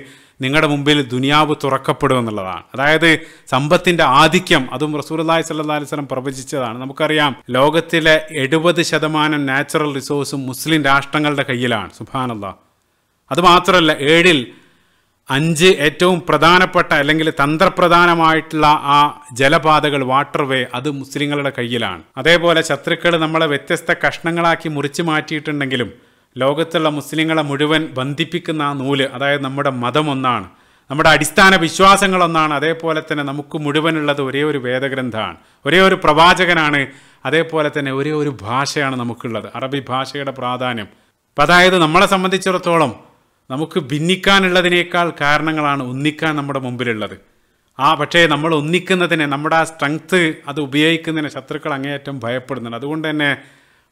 നിങ്ങളുടെ മുമ്പിൽ ദുനിയാവ് തുറക്കപ്പെടും എന്നുള്ളതാണ് അതായത് സമ്പത്തിൻ്റെ ആധിക്യം അതും റസൂർലായ് സല്ലാ അലിസ്ലം പ്രവചിച്ചതാണ് നമുക്കറിയാം ലോകത്തിലെ എഴുപത് ശതമാനം നാച്ചുറൽ റിസോഴ്സും മുസ്ലിം രാഷ്ട്രങ്ങളുടെ കയ്യിലാണ് സുബാനല്ല അതുമാത്രമല്ല ഏഴിൽ അഞ്ച് ഏറ്റവും പ്രധാനപ്പെട്ട അല്ലെങ്കിൽ തന്ത്രപ്രധാനമായിട്ടുള്ള ആ ജലപാതകൾ വാട്ടർവേ അത് മുസ്ലിങ്ങളുടെ കയ്യിലാണ് അതേപോലെ ശത്രുക്കൾ നമ്മളെ വ്യത്യസ്ത കഷ്ണങ്ങളാക്കി മുറിച്ചു മാറ്റിയിട്ടുണ്ടെങ്കിലും ലോകത്തുള്ള മുസ്ലിങ്ങളെ മുഴുവൻ ബന്ധിപ്പിക്കുന്ന ആ നൂല് അതായത് നമ്മുടെ മതം ഒന്നാണ് നമ്മുടെ അടിസ്ഥാന വിശ്വാസങ്ങളൊന്നാണ് അതേപോലെ തന്നെ നമുക്ക് മുഴുവനുള്ളത് ഒരേ ഒരു വേദഗ്രന്ഥമാണ് ഒരേ ഒരു പ്രവാചകനാണ് അതേപോലെ തന്നെ ഒരേ ഒരു ഭാഷയാണ് നമുക്കുള്ളത് അറബി ഭാഷയുടെ പ്രാധാന്യം അപ്പം അതായത് നമ്മളെ സംബന്ധിച്ചിടത്തോളം നമുക്ക് ഭിന്നിക്കാനുള്ളതിനേക്കാൾ കാരണങ്ങളാണ് ഒന്നിക്കാൻ നമ്മുടെ മുമ്പിലുള്ളത് ആ പക്ഷേ നമ്മൾ ഒന്നിക്കുന്നതിനെ നമ്മുടെ ആ സ്ട്രെങ്ത്ത് അത് ഉപയോഗിക്കുന്നതിന് ശത്രുക്കൾ അങ്ങേയറ്റം ഭയപ്പെടുന്നുണ്ട് അതുകൊണ്ട് തന്നെ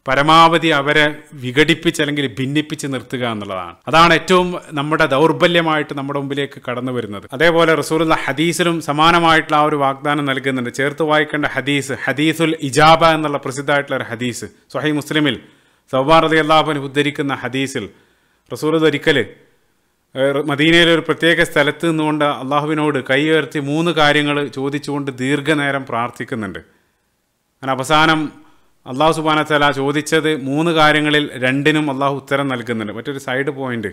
പരമാവധി അവരെ വിഘടിപ്പിച്ച് അല്ലെങ്കിൽ ഭിന്നിപ്പിച്ച് നിർത്തുക എന്നുള്ളതാണ് അതാണ് ഏറ്റവും നമ്മുടെ ദൗർബല്യമായിട്ട് നമ്മുടെ മുമ്പിലേക്ക് കടന്നു വരുന്നത് അതേപോലെ റസൂലുള്ള ഹദീസിലും സമാനമായിട്ടുള്ള ആ ഒരു വാഗ്ദാനം നൽകുന്നുണ്ട് ചേർത്ത് വായിക്കേണ്ട ഹദീസ് ഹദീസുൽ ഇജാബ എന്നുള്ള പ്രസിദ്ധമായിട്ടുള്ള ഒരു ഹദീസ് സൊഹൈ മുസ്ലിമിൽ സൗബാർ അലി അള്ളാഹുവിന് ഉദ്ധരിക്കുന്ന ഹദീസിൽ റസൂൽ ഒരിക്കൽ മദീനയിലെ ഒരു പ്രത്യേക സ്ഥലത്ത് നിന്നുകൊണ്ട് അള്ളാഹുവിനോട് കൈ ഉയർത്തി മൂന്ന് കാര്യങ്ങൾ ചോദിച്ചുകൊണ്ട് ദീർഘനേരം പ്രാർത്ഥിക്കുന്നുണ്ട് അങ്ങനെ അവസാനം അള്ളാഹു സുബാനത്തല ചോദിച്ചത് മൂന്ന് കാര്യങ്ങളിൽ രണ്ടിനും അള്ളാഹു ഉത്തരം നൽകുന്നുണ്ട് മറ്റൊരു സൈഡ് പോയിന്റ്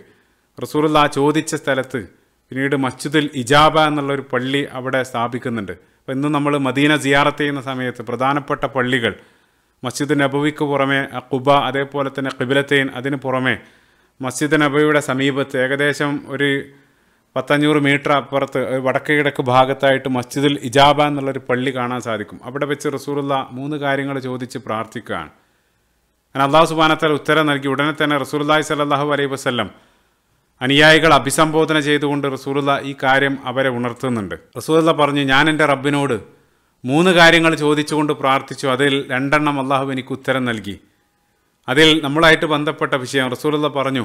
റസൂറുല്ല ചോദിച്ച സ്ഥലത്ത് പിന്നീട് മസ്ജിദുൽ ഇജാബ എന്നുള്ളൊരു പള്ളി അവിടെ സ്ഥാപിക്കുന്നുണ്ട് അപ്പോൾ ഇന്ന് നമ്മൾ മദീന സിയാറത്ത് ചെയ്യുന്ന സമയത്ത് പ്രധാനപ്പെട്ട പള്ളികൾ മസ്ജിദ് നബവിക്ക് പുറമെ കുബ അതേപോലെ തന്നെ കിബിലത്തേൻ അതിന് പുറമെ മസ്ജിദ് നബവിയുടെ സമീപത്ത് ഏകദേശം ഒരു പത്തഞ്ഞൂറ് മീറ്റർ അപ്പുറത്ത് വടക്കേ കിഴക്ക് ഭാഗത്തായിട്ട് മസ്ജിദിൽ ഇജാബ എന്നുള്ളൊരു പള്ളി കാണാൻ സാധിക്കും അവിടെ വെച്ച് റസൂലുള്ള മൂന്ന് കാര്യങ്ങൾ ചോദിച്ച് പ്രാർത്ഥിക്കുകയാണ് ഞാൻ അള്ളാഹു സുബാനത്താൽ ഉത്തരം നൽകി ഉടനെ തന്നെ റസൂലുള്ളാഹി സലാഹു അലൈ വസ്ല്ലം അനുയായികൾ അഭിസംബോധന ചെയ്തുകൊണ്ട് റസൂലുള്ള ഈ കാര്യം അവരെ ഉണർത്തുന്നുണ്ട് റസൂലുള്ള പറഞ്ഞു ഞാൻ എൻ്റെ റബ്ബിനോട് മൂന്ന് കാര്യങ്ങൾ ചോദിച്ചുകൊണ്ട് പ്രാർത്ഥിച്ചു അതിൽ രണ്ടെണ്ണം അള്ളാഹു എനിക്ക് ഉത്തരം നൽകി അതിൽ നമ്മളായിട്ട് ബന്ധപ്പെട്ട വിഷയം റസൂലുള്ള പറഞ്ഞു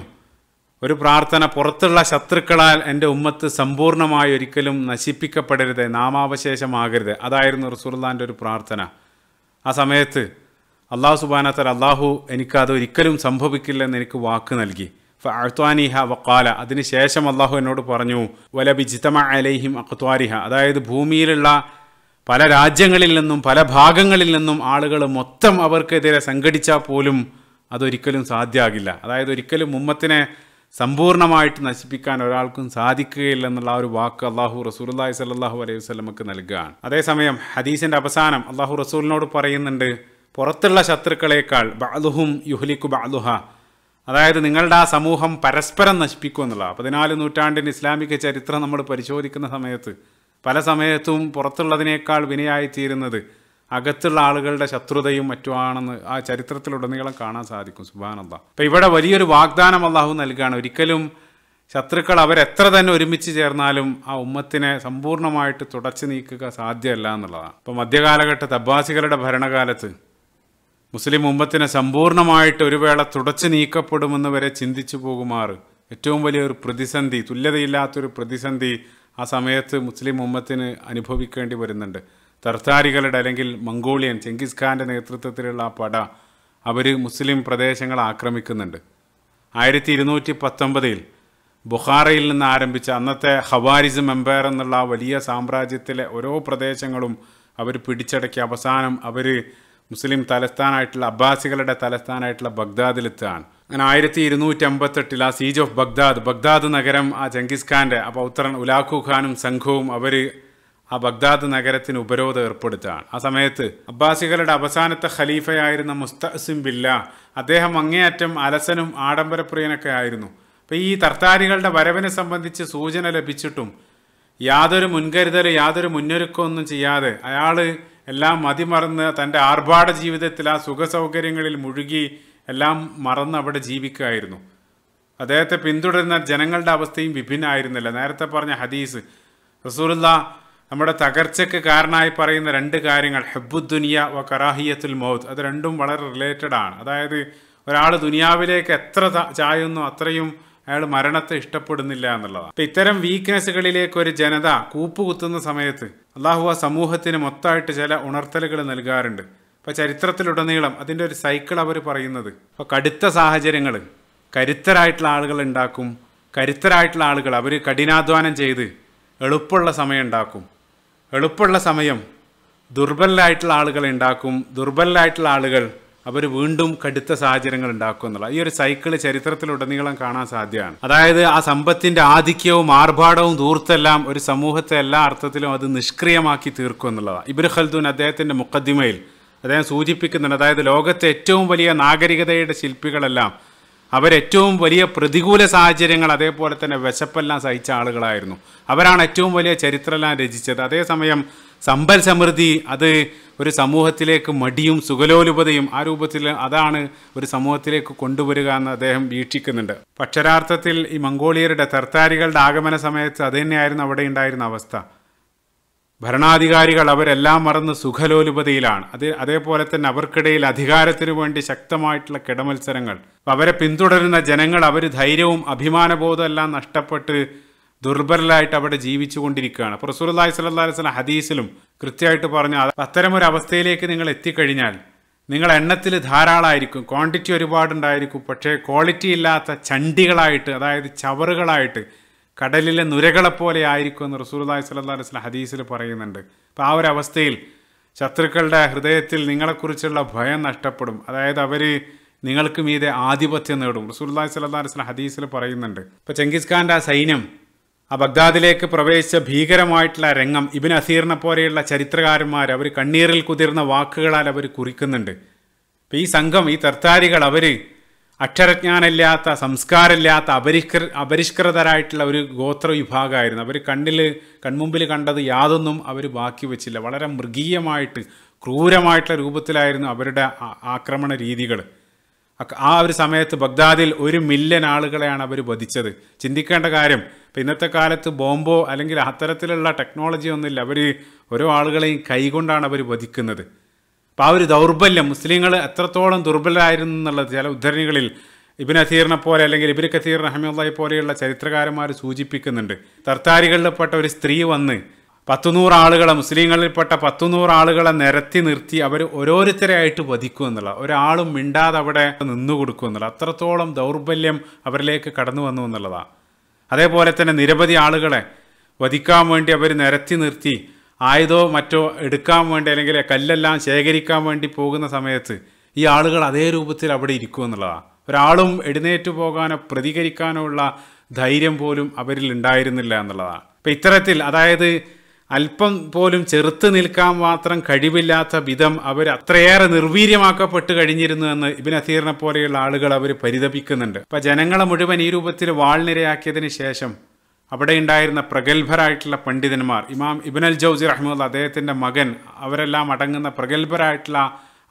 ഒരു പ്രാർത്ഥന പുറത്തുള്ള ശത്രുക്കളാൽ എൻ്റെ ഉമ്മത്ത് സമ്പൂർണ്ണമായി ഒരിക്കലും നശിപ്പിക്കപ്പെടരുത് നാമാവശേഷമാകരുത് അതായിരുന്നു റസൂർലാൻ്റെ ഒരു പ്രാർത്ഥന ആ സമയത്ത് അള്ളാഹു സുബാനത്തൽ അള്ളാഹു എനിക്കത് ഒരിക്കലും സംഭവിക്കില്ലെന്ന് എനിക്ക് വാക്ക് നൽകി ഫഅത്വാനിഹ വക്കാല അതിനുശേഷം അള്ളാഹു എന്നോട് പറഞ്ഞു വലബി ജിതമ അലൈഹിം അക്ത്വാരിഹ അതായത് ഭൂമിയിലുള്ള പല രാജ്യങ്ങളിൽ നിന്നും പല ഭാഗങ്ങളിൽ നിന്നും ആളുകൾ മൊത്തം അവർക്കെതിരെ സംഘടിച്ചാൽ പോലും അതൊരിക്കലും സാധ്യമാകില്ല അതായത് ഒരിക്കലും ഉമ്മത്തിനെ സമ്പൂർണമായിട്ട് നശിപ്പിക്കാൻ ഒരാൾക്കും എന്നുള്ള ആ ഒരു വാക്ക് അള്ളാഹു റസൂലി സല്ലാഹു അലൈഹി വസ്ലമക്ക് നൽകുകയാണ് അതേസമയം ഹദീസിന്റെ അവസാനം അള്ളാഹു റസൂലിനോട് പറയുന്നുണ്ട് പുറത്തുള്ള ശത്രുക്കളേക്കാൾ ബാലുഹും യുഹ്ലിക്കു ബാലുഹ അതായത് നിങ്ങളുടെ ആ സമൂഹം പരസ്പരം എന്നുള്ള പതിനാല് നൂറ്റാണ്ടിൻ്റെ ഇസ്ലാമിക ചരിത്രം നമ്മൾ പരിശോധിക്കുന്ന സമയത്ത് പല സമയത്തും പുറത്തുള്ളതിനേക്കാൾ വിനയായിത്തീരുന്നത് അകത്തുള്ള ആളുകളുടെ ശത്രുതയും മറ്റുമാണെന്ന് ആ ചരിത്രത്തിലുടനീളം കാണാൻ സാധിക്കും സുബാനന്ദ അപ്പം ഇവിടെ വലിയൊരു വാഗ്ദാനം അള്ളാഹു നൽകുകയാണ് ഒരിക്കലും ശത്രുക്കൾ അവരെത്ര തന്നെ ഒരുമിച്ച് ചേർന്നാലും ആ ഉമ്മത്തിനെ സമ്പൂർണ്ണമായിട്ട് തുടച്ചു നീക്കുക സാധ്യമല്ല എന്നുള്ളതാണ് ഇപ്പം മധ്യകാലഘട്ടത്ത് അബ്ബാസികളുടെ ഭരണകാലത്ത് മുസ്ലിം ഉമ്മത്തിനെ സമ്പൂർണ്ണമായിട്ട് ഒരു വേള തുടച്ചു നീക്കപ്പെടുമെന്ന് വരെ ചിന്തിച്ചു പോകുമാർ ഏറ്റവും വലിയൊരു പ്രതിസന്ധി തുല്യതയില്ലാത്തൊരു പ്രതിസന്ധി ആ സമയത്ത് മുസ്ലിം ഉമ്മത്തിന് അനുഭവിക്കേണ്ടി വരുന്നുണ്ട് തർത്താരികളുടെ അല്ലെങ്കിൽ മംഗോളിയൻ ചെങ്കിസ് ഖാൻ്റെ നേതൃത്വത്തിലുള്ള പട അവർ മുസ്ലിം പ്രദേശങ്ങൾ ആക്രമിക്കുന്നുണ്ട് ആയിരത്തി ഇരുന്നൂറ്റി പത്തൊമ്പതിൽ ബുഹാറയിൽ നിന്ന് ആരംഭിച്ച അന്നത്തെ ഹവാരിസം എംപയർ എന്നുള്ള വലിയ സാമ്രാജ്യത്തിലെ ഓരോ പ്രദേശങ്ങളും അവർ പിടിച്ചടക്കി അവസാനം അവർ മുസ്ലിം തലസ്ഥാനമായിട്ടുള്ള അബ്ബാസികളുടെ തലസ്ഥാനമായിട്ടുള്ള ബഗ്ദാദിലെത്തുകയാണ് അങ്ങനെ ആയിരത്തി ഇരുന്നൂറ്റി അമ്പത്തെട്ടിൽ ആ സീജ് ഓഫ് ബഗ്ദാദ് ബഗ്ദാദ് നഗരം ആ ചെങ്കിസ് ഖാൻ്റെ ആ പൗത്രൻ ഉലാഖു ഖാനും സംഘവും അവർ ആ ബഗ്ദാദ് നഗരത്തിന് ഉപരോധം ഏർപ്പെടുത്തുകയാണ് ആ സമയത്ത് അബ്ബാസികളുടെ അവസാനത്തെ ഖലീഫയായിരുന്ന മുസ്തസിം ബില്ല അദ്ദേഹം അങ്ങേയറ്റം അലസനും ആഡംബരപ്രിയനൊക്കെ ആയിരുന്നു അപ്പം ഈ തർത്താരികളുടെ വരവിനെ സംബന്ധിച്ച് സൂചന ലഭിച്ചിട്ടും യാതൊരു മുൻകരുതൽ യാതൊരു മുന്നൊരുക്കമൊന്നും ചെയ്യാതെ അയാൾ എല്ലാം മതിമറന്ന് തൻ്റെ ആർഭാട ജീവിതത്തിൽ ആ സുഖസൗകര്യങ്ങളിൽ മുഴുകി എല്ലാം മറന്ന് അവിടെ ജീവിക്കുകയായിരുന്നു അദ്ദേഹത്തെ പിന്തുടരുന്ന ജനങ്ങളുടെ അവസ്ഥയും വിഭിന്നമായിരുന്നില്ല നേരത്തെ പറഞ്ഞ ഹദീസ് റസൂലുള്ള നമ്മുടെ തകർച്ചയ്ക്ക് കാരണമായി പറയുന്ന രണ്ട് കാര്യങ്ങൾ ഹെബുദ്ദുനിയ വ കറാഹിയത്തുൽ മൗത്ത് അത് രണ്ടും വളരെ റിലേറ്റഡ് ആണ് അതായത് ഒരാൾ ദുനിയാവിലേക്ക് എത്ര ചായുന്നു അത്രയും അയാൾ മരണത്തെ ഇഷ്ടപ്പെടുന്നില്ല എന്നുള്ളതാണ് അപ്പം ഇത്തരം വീക്ക്നെസ്സുകളിലേക്ക് ഒരു ജനത കൂപ്പുകുത്തുന്ന സമയത്ത് അള്ളാഹു ആ സമൂഹത്തിന് മൊത്തമായിട്ട് ചില ഉണർത്തലുകൾ നൽകാറുണ്ട് ഇപ്പോൾ ചരിത്രത്തിലുടനീളം അതിൻ്റെ ഒരു സൈക്കിൾ അവർ പറയുന്നത് ഇപ്പോൾ കടുത്ത സാഹചര്യങ്ങൾ കരുത്തരായിട്ടുള്ള ആളുകൾ ഉണ്ടാക്കും കരുത്തരായിട്ടുള്ള ആളുകൾ അവർ കഠിനാധ്വാനം ചെയ്ത് എളുപ്പമുള്ള സമയം ഉണ്ടാക്കും എളുപ്പമുള്ള സമയം ദുർബലരായിട്ടുള്ള ആളുകളെ ഉണ്ടാക്കും ദുർബലരായിട്ടുള്ള ആളുകൾ അവർ വീണ്ടും കടുത്ത സാഹചര്യങ്ങൾ ഉണ്ടാക്കും എന്നുള്ള ഈ ഒരു സൈക്കിൾ ചരിത്രത്തിലുടനീളം കാണാൻ സാധ്യമാണ് അതായത് ആ സമ്പത്തിന്റെ ആധിക്യവും ആർഭാടവും ദൂർത്തെല്ലാം ഒരു സമൂഹത്തെ എല്ലാ അർത്ഥത്തിലും അത് നിഷ്ക്രിയമാക്കി തീർക്കും എന്നുള്ളതാണ് ഇബ്രു ഖൽദൂൻ അദ്ദേഹത്തിന്റെ മുക്കദ്ദിമയിൽ അദ്ദേഹം സൂചിപ്പിക്കുന്നുണ്ട് അതായത് ലോകത്തെ ഏറ്റവും വലിയ നാഗരികതയുടെ ശില്പികളെല്ലാം അവരേറ്റവും വലിയ പ്രതികൂല സാഹചര്യങ്ങൾ അതേപോലെ തന്നെ വിശപ്പെല്ലാം സഹിച്ച ആളുകളായിരുന്നു അവരാണ് ഏറ്റവും വലിയ ചരിത്രമെല്ലാം രചിച്ചത് അതേസമയം സമ്പൽ സമൃദ്ധി അത് ഒരു സമൂഹത്തിലേക്ക് മടിയും സുഖലോലുപതയും ആ രൂപത്തിൽ അതാണ് ഒരു സമൂഹത്തിലേക്ക് കൊണ്ടുവരിക എന്ന് അദ്ദേഹം വീക്ഷിക്കുന്നുണ്ട് പക്ഷരാർത്ഥത്തിൽ ഈ മംഗോളിയരുടെ തർത്താരികളുടെ ആഗമന സമയത്ത് അത് തന്നെയായിരുന്നു അവിടെ ഉണ്ടായിരുന്ന അവസ്ഥ ഭരണാധികാരികൾ അവരെല്ലാം മറന്ന് സുഖലോലുപതയിലാണ് അത് അതേപോലെ തന്നെ അവർക്കിടയിൽ അധികാരത്തിനു വേണ്ടി ശക്തമായിട്ടുള്ള കിടമത്സരങ്ങൾ അവരെ പിന്തുടരുന്ന ജനങ്ങൾ അവർ ധൈര്യവും അഭിമാനബോധവും എല്ലാം നഷ്ടപ്പെട്ട് ദുർബലരായിട്ട് അവിടെ ജീവിച്ചു കൊണ്ടിരിക്കുകയാണ് അപ്പോൾ റസൂലി സ്വല്ലാ ഹദീസിലും കൃത്യമായിട്ട് പറഞ്ഞു അത്തരമൊരു അവസ്ഥയിലേക്ക് നിങ്ങൾ എത്തിക്കഴിഞ്ഞാൽ നിങ്ങൾ എണ്ണത്തിൽ ധാരാളമായിരിക്കും ക്വാണ്ടിറ്റി ഒരുപാടുണ്ടായിരിക്കും പക്ഷേ ക്വാളിറ്റി ഇല്ലാത്ത ചണ്ടികളായിട്ട് അതായത് ചവറുകളായിട്ട് കടലിലെ നുരകളെപ്പോലെ ആയിരിക്കുമെന്ന് റസൂർദായ് സല്ലാ അലിസ്ലാം ഹദീസിൽ പറയുന്നുണ്ട് അപ്പോൾ ആ ഒരു അവസ്ഥയിൽ ശത്രുക്കളുടെ ഹൃദയത്തിൽ നിങ്ങളെക്കുറിച്ചുള്ള ഭയം നഷ്ടപ്പെടും അതായത് അവർ നിങ്ങൾക്ക് മീതെ ആധിപത്യം നേടും റസൂർദായ് സല്ലാ അലിസ്ലാം ഹദീസിൽ പറയുന്നുണ്ട് ഇപ്പോൾ ചെങ്കിസ് ഖാൻ്റെ ആ സൈന്യം ആ ബഗ്ദാദിലേക്ക് പ്രവേശിച്ച ഭീകരമായിട്ടുള്ള രംഗം ഇബിൻ അസീറിനെ പോലെയുള്ള ചരിത്രകാരന്മാർ അവർ കണ്ണീരിൽ കുതിർന്ന വാക്കുകളാൽ അവർ കുറിക്കുന്നുണ്ട് അപ്പോൾ ഈ സംഘം ഈ തർത്താരികൾ അവർ അക്ഷരജ്ഞാനമില്ലാത്ത സംസ്കാരമില്ലാത്ത അപരിഷ്കൃ അപരിഷ്കൃതരായിട്ടുള്ള ഒരു ഗോത്ര വിഭാഗമായിരുന്നു അവർ കണ്ണിൽ കൺമുമ്പിൽ കണ്ടത് യാതൊന്നും അവർ ബാക്കി വെച്ചില്ല വളരെ മൃഗീയമായിട്ട് ക്രൂരമായിട്ടുള്ള രൂപത്തിലായിരുന്നു അവരുടെ ആക്രമണ രീതികൾ ആ ഒരു സമയത്ത് ബഗ്ദാദിൽ ഒരു മില്യൻ ആളുകളെയാണ് അവർ വധിച്ചത് ചിന്തിക്കേണ്ട കാര്യം ഇപ്പം ഇന്നത്തെ കാലത്ത് ബോംബോ അല്ലെങ്കിൽ അത്തരത്തിലുള്ള ടെക്നോളജി ഒന്നുമില്ല അവർ ഓരോ ആളുകളെയും കൈകൊണ്ടാണ് അവർ വധിക്കുന്നത് അപ്പോൾ ആ ഒരു ദൗർബല്യം മുസ്ലിങ്ങൾ എത്രത്തോളം ദുർബലരായിരുന്നു എന്നുള്ളത് ചില ഉദ്ധരണികളിൽ ഇബിൻ അസീറിനെ പോലെ അല്ലെങ്കിൽ ഇബിൻ കസീർ റഹമുല്ലായി പോലെയുള്ള ചരിത്രകാരന്മാർ സൂചിപ്പിക്കുന്നുണ്ട് തർത്താരികളിൽപ്പെട്ട ഒരു സ്ത്രീ വന്ന് പത്തുനൂറ് ആളുകളെ മുസ്ലിങ്ങളിൽപ്പെട്ട പത്തുനൂറ് ആളുകളെ നിരത്തി നിർത്തി അവർ ഓരോരുത്തരെയായിട്ട് വധിക്കും എന്നുള്ള ഒരാളും മിണ്ടാതെ അവിടെ നിന്നു കൊടുക്കും എന്നുള്ള അത്രത്തോളം ദൗർബല്യം അവരിലേക്ക് കടന്നു വന്നു എന്നുള്ളതാണ് അതേപോലെ തന്നെ നിരവധി ആളുകളെ വധിക്കാൻ വേണ്ടി അവർ നിരത്തി നിർത്തി ആയതോ മറ്റോ എടുക്കാൻ വേണ്ടി അല്ലെങ്കിൽ കല്ലെല്ലാം ശേഖരിക്കാൻ വേണ്ടി പോകുന്ന സമയത്ത് ഈ ആളുകൾ അതേ രൂപത്തിൽ അവിടെ ഇരിക്കുമെന്നുള്ളതാണ് ഒരാളും എഴുന്നേറ്റ് പോകാനോ പ്രതികരിക്കാനോ ഉള്ള ധൈര്യം പോലും അവരിൽ ഉണ്ടായിരുന്നില്ല എന്നുള്ളതാണ് അപ്പം ഇത്തരത്തിൽ അതായത് അല്പം പോലും ചെറുത്ത് നിൽക്കാൻ മാത്രം കഴിവില്ലാത്ത വിധം അവർ അത്രയേറെ നിർവീര്യമാക്കപ്പെട്ട് കഴിഞ്ഞിരുന്നു എന്ന് ഇബിൻ അസീറിനെ പോലെയുള്ള ആളുകൾ അവർ പരിതപിക്കുന്നുണ്ട് അപ്പം ജനങ്ങളെ മുഴുവൻ ഈ രൂപത്തിൽ വാൾനിരയാക്കിയതിന് ശേഷം അവിടെ ഉണ്ടായിരുന്ന പ്രഗത്ഭരായിട്ടുള്ള പണ്ഡിതന്മാർ ഇമാം അൽ ജൗസി റഹ്മുല്ല അദ്ദേഹത്തിൻ്റെ മകൻ അവരെല്ലാം അടങ്ങുന്ന പ്രഗത്ഭരായിട്ടുള്ള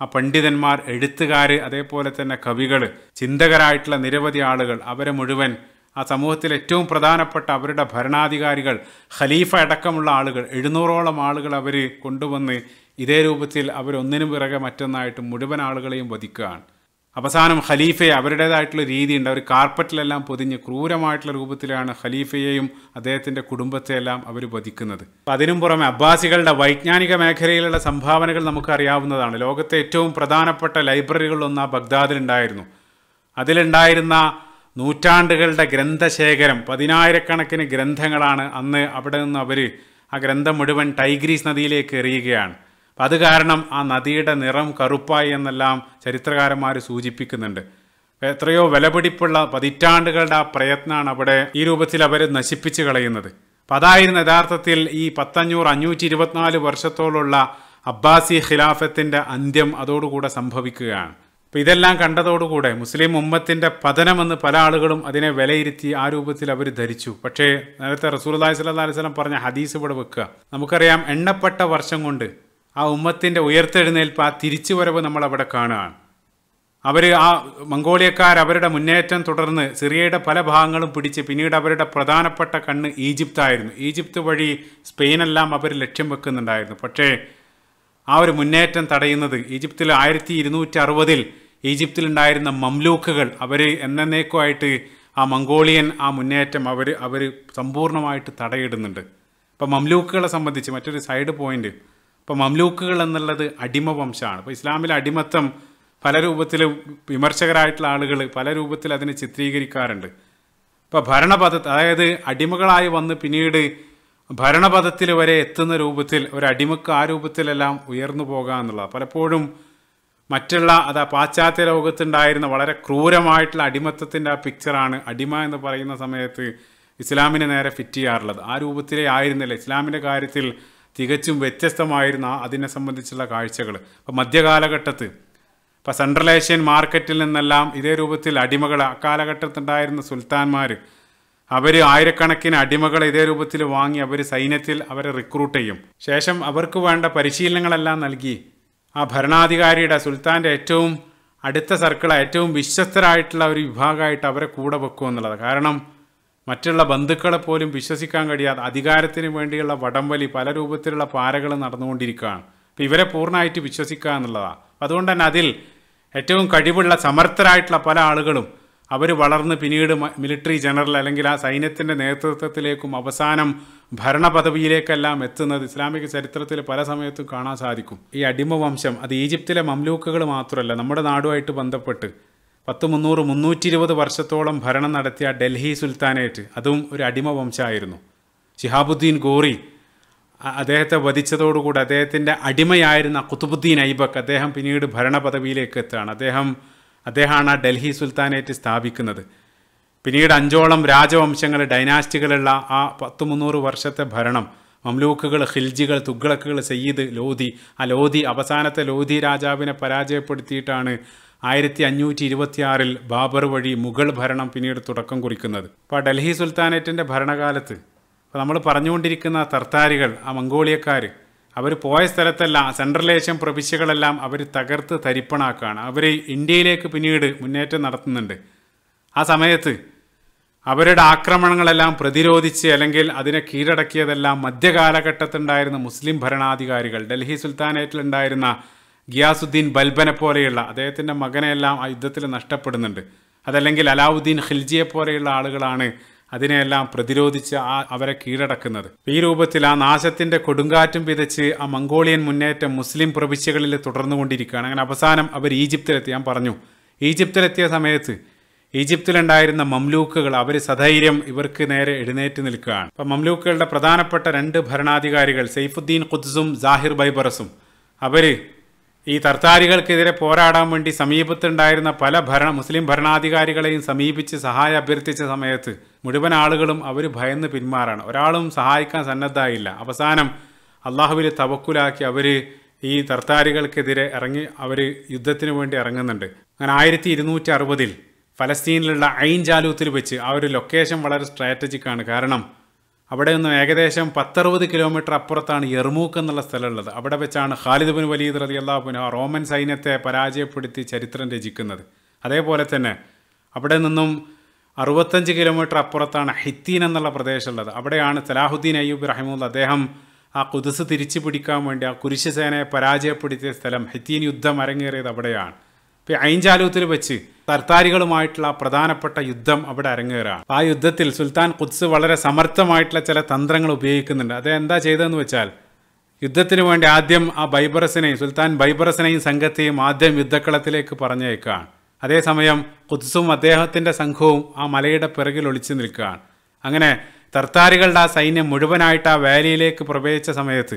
ആ പണ്ഡിതന്മാർ എഴുത്തുകാർ അതേപോലെ തന്നെ കവികൾ ചിന്തകരായിട്ടുള്ള നിരവധി ആളുകൾ അവരെ മുഴുവൻ ആ സമൂഹത്തിൽ ഏറ്റവും പ്രധാനപ്പെട്ട അവരുടെ ഭരണാധികാരികൾ ഖലീഫ അടക്കമുള്ള ആളുകൾ എഴുന്നൂറോളം ആളുകൾ അവർ കൊണ്ടുവന്ന് ഇതേ രൂപത്തിൽ അവരൊന്നിനു പിറകെ മറ്റൊന്നായിട്ട് മുഴുവൻ ആളുകളെയും വധിക്കുകയാണ് അവസാനം ഖലീഫയെ അവരുടേതായിട്ടുള്ള രീതിയുണ്ട് അവർ കാർപ്പറ്റിലെല്ലാം പൊതിഞ്ഞ് ക്രൂരമായിട്ടുള്ള രൂപത്തിലാണ് ഖലീഫയെയും അദ്ദേഹത്തിൻ്റെ കുടുംബത്തെയെല്ലാം അവർ വധിക്കുന്നത് അതിനും പുറമെ അബ്ബാസികളുടെ വൈജ്ഞാനിക മേഖലയിലുള്ള സംഭാവനകൾ നമുക്ക് അറിയാവുന്നതാണ് ലോകത്തെ ഏറ്റവും പ്രധാനപ്പെട്ട ലൈബ്രറികളിലൊന്ന് ബഗ്ദാദിലുണ്ടായിരുന്നു അതിലുണ്ടായിരുന്ന നൂറ്റാണ്ടുകളുടെ ഗ്രന്ഥശേഖരം പതിനായിരക്കണക്കിന് ഗ്രന്ഥങ്ങളാണ് അന്ന് അവിടെ നിന്ന് അവർ ആ ഗ്രന്ഥം മുഴുവൻ ടൈഗ്രീസ് നദിയിലേക്ക് എറിയുകയാണ് അപ്പം അത് കാരണം ആ നദിയുടെ നിറം കറുപ്പായി എന്നെല്ലാം ചരിത്രകാരന്മാർ സൂചിപ്പിക്കുന്നുണ്ട് എത്രയോ വിലപിടിപ്പുള്ള പതിറ്റാണ്ടുകളുടെ ആ പ്രയത്നമാണ് അവിടെ ഈ രൂപത്തിൽ അവർ നശിപ്പിച്ച് കളയുന്നത് അപ്പം അതായിരുന്നു യഥാർത്ഥത്തിൽ ഈ പത്തഞ്ഞൂറ് അഞ്ഞൂറ്റി ഇരുപത്തിനാല് വർഷത്തോളുള്ള അബ്ബാസി ഖിലാഫത്തിൻ്റെ അന്ത്യം അതോടുകൂടെ സംഭവിക്കുകയാണ് അപ്പം ഇതെല്ലാം കണ്ടതോടുകൂടെ മുസ്ലിം ഉമ്മത്തിൻ്റെ പതനമെന്ന് പല ആളുകളും അതിനെ വിലയിരുത്തി ആ രൂപത്തിൽ അവർ ധരിച്ചു പക്ഷേ നേരത്തെ റസൂൽ അലൈഹി സ്വല്ലാ അലൈഹി സ്വലം പറഞ്ഞ ഹദീസ് ഇവിടെ വെക്കുക നമുക്കറിയാം എണ്ണപ്പെട്ട വർഷം കൊണ്ട് ആ ഉമ്മത്തിൻ്റെ ഉയർത്തെഴുന്നേൽപ്പ് ആ തിരിച്ചുവരവ് നമ്മൾ അവിടെ കാണുകയാണ് അവർ ആ മംഗോളിയക്കാർ അവരുടെ മുന്നേറ്റം തുടർന്ന് സിറിയയുടെ പല ഭാഗങ്ങളും പിടിച്ച് പിന്നീട് അവരുടെ പ്രധാനപ്പെട്ട കണ്ണ് ഈജിപ്തായിരുന്നു ഈജിപ്ത് വഴി സ്പെയിനെല്ലാം അവർ ലക്ഷ്യം വെക്കുന്നുണ്ടായിരുന്നു പക്ഷേ ആ ഒരു മുന്നേറ്റം തടയുന്നത് ഈജിപ്തിൽ ആയിരത്തി ഇരുന്നൂറ്റി അറുപതിൽ ഈജിപ്തിലുണ്ടായിരുന്ന മംലൂക്കുകൾ അവർ എന്നേക്കുമായിട്ട് ആ മംഗോളിയൻ ആ മുന്നേറ്റം അവർ അവർ സമ്പൂർണ്ണമായിട്ട് തടയിടുന്നുണ്ട് അപ്പോൾ മംലൂക്കുകളെ സംബന്ധിച്ച് മറ്റൊരു സൈഡ് പോയിൻറ്റ് ഇപ്പോൾ മംലൂക്കുകൾ എന്നുള്ളത് അടിമ വംശമാണ് ഇപ്പോൾ ഇസ്ലാമിലെ അടിമത്തം പല രൂപത്തിൽ വിമർശകരായിട്ടുള്ള ആളുകൾ പല രൂപത്തിൽ അതിനെ ചിത്രീകരിക്കാറുണ്ട് ഇപ്പോൾ ഭരണപഥ അതായത് അടിമകളായി വന്ന് പിന്നീട് ഭരണപഥത്തിൽ വരെ എത്തുന്ന രൂപത്തിൽ ഒരു അടിമക്ക് ആ രൂപത്തിലെല്ലാം ഉയർന്നു പോകുക എന്നുള്ളത് പലപ്പോഴും മറ്റുള്ള അതാ പാശ്ചാത്യ ലോകത്തുണ്ടായിരുന്ന വളരെ ക്രൂരമായിട്ടുള്ള അടിമത്തത്തിൻ്റെ ആ പിക്ചറാണ് അടിമ എന്ന് പറയുന്ന സമയത്ത് ഇസ്ലാമിനെ നേരെ ഫിറ്റ് ചെയ്യാറുള്ളത് ആ രൂപത്തിലേ ആയിരുന്നില്ല ഇസ്ലാമിൻ്റെ കാര്യത്തിൽ തികച്ചും വ്യത്യസ്തമായിരുന്ന അതിനെ സംബന്ധിച്ചുള്ള കാഴ്ചകൾ ഇപ്പോൾ മധ്യകാലഘട്ടത്ത് ഇപ്പോൾ സെൻട്രൽ ഏഷ്യൻ മാർക്കറ്റിൽ നിന്നെല്ലാം ഇതേ രൂപത്തിൽ അടിമകൾ അക്കാലഘട്ടത്തുണ്ടായിരുന്ന സുൽത്താൻമാർ അവർ ആയിരക്കണക്കിന് അടിമകൾ ഇതേ രൂപത്തിൽ വാങ്ങി അവർ സൈന്യത്തിൽ അവരെ റിക്രൂട്ട് ചെയ്യും ശേഷം അവർക്ക് വേണ്ട പരിശീലനങ്ങളെല്ലാം നൽകി ആ ഭരണാധികാരിയുടെ സുൽത്താൻ്റെ ഏറ്റവും അടുത്ത സർക്കിൾ ഏറ്റവും വിശ്വസ്തരായിട്ടുള്ള ഒരു വിഭാഗമായിട്ട് അവരെ കൂടെ വെക്കുമെന്നുള്ളത് കാരണം മറ്റുള്ള ബന്ധുക്കളെ പോലും വിശ്വസിക്കാൻ കഴിയാതെ അധികാരത്തിന് വേണ്ടിയുള്ള വടംവലി പല രൂപത്തിലുള്ള പാരകൾ നടന്നുകൊണ്ടിരിക്കുകയാണ് അപ്പോൾ ഇവരെ പൂർണ്ണമായിട്ട് വിശ്വസിക്കുക എന്നുള്ളതാണ് അതുകൊണ്ട് തന്നെ അതിൽ ഏറ്റവും കഴിവുള്ള സമർത്ഥരായിട്ടുള്ള പല ആളുകളും അവർ വളർന്ന് പിന്നീട് മിലിറ്ററി ജനറൽ അല്ലെങ്കിൽ ആ സൈന്യത്തിൻ്റെ നേതൃത്വത്തിലേക്കും അവസാനം ഭരണപദവിയിലേക്കെല്ലാം എത്തുന്നത് ഇസ്ലാമിക ചരിത്രത്തിൽ പല സമയത്തും കാണാൻ സാധിക്കും ഈ അടിമവംശം അത് ഈജിപ്തിലെ മംലൂക്കുകൾ മാത്രമല്ല നമ്മുടെ നാടുമായിട്ട് ബന്ധപ്പെട്ട് പത്ത് മുന്നൂറ് മുന്നൂറ്റി ഇരുപത് വർഷത്തോളം ഭരണം നടത്തിയ ഡൽഹി സുൽത്താനേറ്റ് അതും ഒരു അടിമ വംശമായിരുന്നു ഷിഹാബുദ്ദീൻ ഗോറി അദ്ദേഹത്തെ വധിച്ചതോടുകൂടി അദ്ദേഹത്തിൻ്റെ അടിമയായിരുന്ന കുത്തുബുദ്ദീൻ ഐബക്ക് അദ്ദേഹം പിന്നീട് ഭരണ പദവിയിലേക്ക് എത്തുകയാണ് അദ്ദേഹം അദ്ദേഹമാണ് ആ ഡൽഹി സുൽത്താനേറ്റ് സ്ഥാപിക്കുന്നത് പിന്നീട് അഞ്ചോളം രാജവംശങ്ങൾ ഡൈനാസ്റ്റികളുള്ള ആ പത്ത് മുന്നൂറ് വർഷത്തെ ഭരണം മംലൂക്കുകൾ ഖിൽജികൾ തുഗ്ലക്കുകൾ സയ്യിദ് ലോധി ആ ലോധി അവസാനത്തെ ലോധി രാജാവിനെ പരാജയപ്പെടുത്തിയിട്ടാണ് ആയിരത്തി അഞ്ഞൂറ്റി ഇരുപത്തിയാറിൽ ബാബർ വഴി മുഗൾ ഭരണം പിന്നീട് തുടക്കം കുറിക്കുന്നത് ഇപ്പോൾ ഡൽഹി സുൽത്താനേറ്റിൻ്റെ ഭരണകാലത്ത് ഇപ്പോൾ നമ്മൾ പറഞ്ഞുകൊണ്ടിരിക്കുന്ന തർത്താരികൾ ആ മംഗോളിയക്കാർ അവർ പോയ സ്ഥലത്തല്ല സെൻട്രൽ ഏഷ്യൻ പ്രവിശ്യകളെല്ലാം അവർ തകർത്ത് തരിപ്പണാക്കുകയാണ് അവർ ഇന്ത്യയിലേക്ക് പിന്നീട് മുന്നേറ്റം നടത്തുന്നുണ്ട് ആ സമയത്ത് അവരുടെ ആക്രമണങ്ങളെല്ലാം പ്രതിരോധിച്ച് അല്ലെങ്കിൽ അതിനെ കീഴടക്കിയതെല്ലാം മധ്യകാലഘട്ടത്തിലുണ്ടായിരുന്ന മുസ്ലിം ഭരണാധികാരികൾ ഡൽഹി സുൽത്താനേറ്റിലുണ്ടായിരുന്ന ഗിയാസുദ്ദീൻ ബൽബനെ പോലെയുള്ള അദ്ദേഹത്തിൻ്റെ മകനെയെല്ലാം ആ യുദ്ധത്തിൽ നഷ്ടപ്പെടുന്നുണ്ട് അതല്ലെങ്കിൽ അലാവുദ്ദീൻ ഖിൽജിയെ പോലെയുള്ള ആളുകളാണ് അതിനെയെല്ലാം പ്രതിരോധിച്ച് ആ അവരെ കീഴടക്കുന്നത് ഈ രൂപത്തിൽ ആ നാശത്തിന്റെ കൊടുങ്കാറ്റും വിതച്ച് ആ മംഗോളിയൻ മുന്നേറ്റം മുസ്ലിം പ്രവിശ്യകളിൽ തുടർന്നുകൊണ്ടിരിക്കുകയാണ് അങ്ങനെ അവസാനം അവർ ഈജിപ്തിലെത്തി ഞാൻ പറഞ്ഞു ഈജിപ്തിലെത്തിയ സമയത്ത് ഈജിപ്തിലുണ്ടായിരുന്ന മംലൂക്കുകൾ അവർ സധൈര്യം ഇവർക്ക് നേരെ എഴുന്നേറ്റ് നിൽക്കുകയാണ് അപ്പം മംലൂക്കുകളുടെ പ്രധാനപ്പെട്ട രണ്ട് ഭരണാധികാരികൾ സെയ്ഫുദ്ദീൻ ഖുദ്സും ജാഹിർ ബൈബറസും അവർ ഈ തർത്താരികൾക്കെതിരെ പോരാടാൻ വേണ്ടി സമീപത്തുണ്ടായിരുന്ന പല ഭരണ മുസ്ലിം ഭരണാധികാരികളെയും സമീപിച്ച് സഹായം അഭ്യർത്ഥിച്ച സമയത്ത് മുഴുവൻ ആളുകളും അവർ ഭയന്ന് പിന്മാറാണ് ഒരാളും സഹായിക്കാൻ സന്നദ്ധായില്ല അവസാനം അള്ളാഹുവിൽ തവക്കുലാക്കി അവർ ഈ തർത്താരികൾക്കെതിരെ ഇറങ്ങി അവർ യുദ്ധത്തിന് വേണ്ടി ഇറങ്ങുന്നുണ്ട് അങ്ങനെ ആയിരത്തി ഇരുന്നൂറ്റി അറുപതിൽ ഫലസ്തീനിലുള്ള ഐൻ ജാലൂത്തിൽ വെച്ച് ആ ഒരു ലൊക്കേഷൻ വളരെ സ്ട്രാറ്റജിക്കാണ് കാരണം അവിടെ നിന്നും ഏകദേശം പത്തറുപത് കിലോമീറ്റർ അപ്പുറത്താണ് എർമൂക്ക് എന്നുള്ള സ്ഥലമുള്ളത് അവിടെ വെച്ചാണ് ഖാലിദ് ബിൻ വലീദ് റതി അള്ളാഹുബിൻ ആ റോമൻ സൈന്യത്തെ പരാജയപ്പെടുത്തി ചരിത്രം രചിക്കുന്നത് അതേപോലെ തന്നെ അവിടെ നിന്നും അറുപത്തഞ്ച് കിലോമീറ്റർ അപ്പുറത്താണ് ഹിത്തീൻ എന്നുള്ള പ്രദേശമുള്ളത് അവിടെയാണ് സലാഹുദ്ദീൻ അയ്യൂബ് റഹിമുള്ള അദ്ദേഹം ആ കുതിസ് തിരിച്ചു പിടിക്കാൻ വേണ്ടി ആ കുരിശ് സേനയെ പരാജയപ്പെടുത്തിയ സ്ഥലം ഹിത്തീൻ യുദ്ധം അരങ്ങേറിയത് അവിടെയാണ് ഇപ്പോൾ ഐൻജാലൂത്തിൽ വെച്ച് തർത്താരികളുമായിട്ടുള്ള പ്രധാനപ്പെട്ട യുദ്ധം അവിടെ അരങ്ങേറുകയാണ് ആ യുദ്ധത്തിൽ സുൽത്താൻ കുത്സ് വളരെ സമർത്ഥമായിട്ടുള്ള ചില തന്ത്രങ്ങൾ ഉപയോഗിക്കുന്നുണ്ട് അദ്ദേഹം എന്താ ചെയ്തതെന്ന് വെച്ചാൽ യുദ്ധത്തിന് വേണ്ടി ആദ്യം ആ ബൈബറസിനെയും സുൽത്താൻ ബൈബറസിനെയും സംഘത്തെയും ആദ്യം യുദ്ധക്കളത്തിലേക്ക് പറഞ്ഞേക്കുകയാണ് അതേസമയം കുത്സും അദ്ദേഹത്തിൻ്റെ സംഘവും ആ മലയുടെ പിറകിൽ ഒളിച്ചു നിൽക്കുകയാണ് അങ്ങനെ തർത്താരികളുടെ ആ സൈന്യം മുഴുവനായിട്ട് ആ വാലിയിലേക്ക് പ്രവേശിച്ച സമയത്ത്